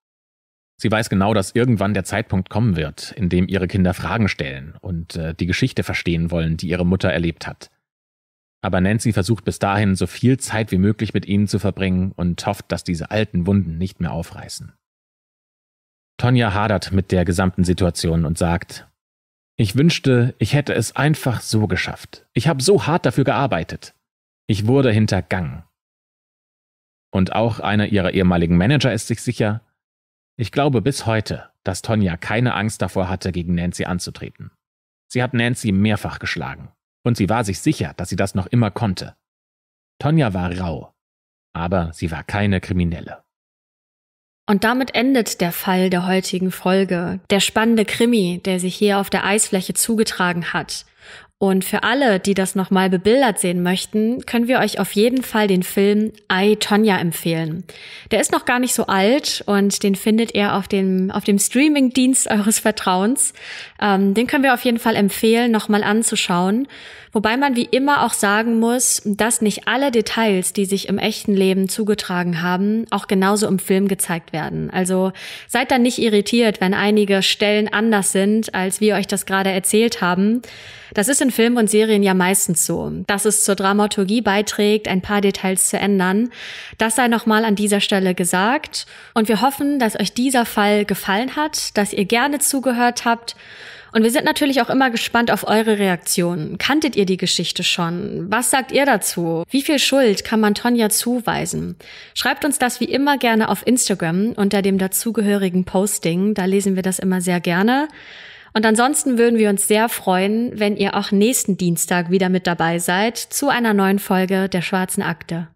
Sie weiß genau, dass irgendwann der Zeitpunkt kommen wird, in dem ihre Kinder Fragen stellen und äh, die Geschichte verstehen wollen, die ihre Mutter erlebt hat aber Nancy versucht bis dahin so viel Zeit wie möglich mit ihnen zu verbringen und hofft, dass diese alten Wunden nicht mehr aufreißen. Tonja hadert mit der gesamten Situation und sagt, ich wünschte, ich hätte es einfach so geschafft. Ich habe so hart dafür gearbeitet. Ich wurde hintergangen. Und auch einer ihrer ehemaligen Manager ist sich sicher, ich glaube bis heute, dass Tonja keine Angst davor hatte, gegen Nancy anzutreten. Sie hat Nancy mehrfach geschlagen und sie war sich sicher, dass sie das noch immer konnte. Tonja war rau, aber sie war keine Kriminelle. Und damit endet der Fall der heutigen Folge, der spannende Krimi, der sich hier auf der Eisfläche zugetragen hat. Und für alle, die das nochmal bebildert sehen möchten, können wir euch auf jeden Fall den Film I, Tonya empfehlen. Der ist noch gar nicht so alt und den findet ihr auf dem, auf dem Streaming-Dienst [LAUGHS] eures Vertrauens. Ähm, den können wir auf jeden Fall empfehlen, nochmal anzuschauen. Wobei man wie immer auch sagen muss, dass nicht alle Details, die sich im echten Leben zugetragen haben, auch genauso im Film gezeigt werden. Also seid dann nicht irritiert, wenn einige Stellen anders sind, als wir euch das gerade erzählt haben. Das ist in Filmen und Serien ja meistens so, dass es zur Dramaturgie beiträgt, ein paar Details zu ändern. Das sei nochmal an dieser Stelle gesagt. Und wir hoffen, dass euch dieser Fall gefallen hat, dass ihr gerne zugehört habt und wir sind natürlich auch immer gespannt auf eure Reaktionen. Kanntet ihr die Geschichte schon? Was sagt ihr dazu? Wie viel Schuld kann man Tonja zuweisen? Schreibt uns das wie immer gerne auf Instagram unter dem dazugehörigen Posting. Da lesen wir das immer sehr gerne. Und ansonsten würden wir uns sehr freuen, wenn ihr auch nächsten Dienstag wieder mit dabei seid zu einer neuen Folge der Schwarzen Akte.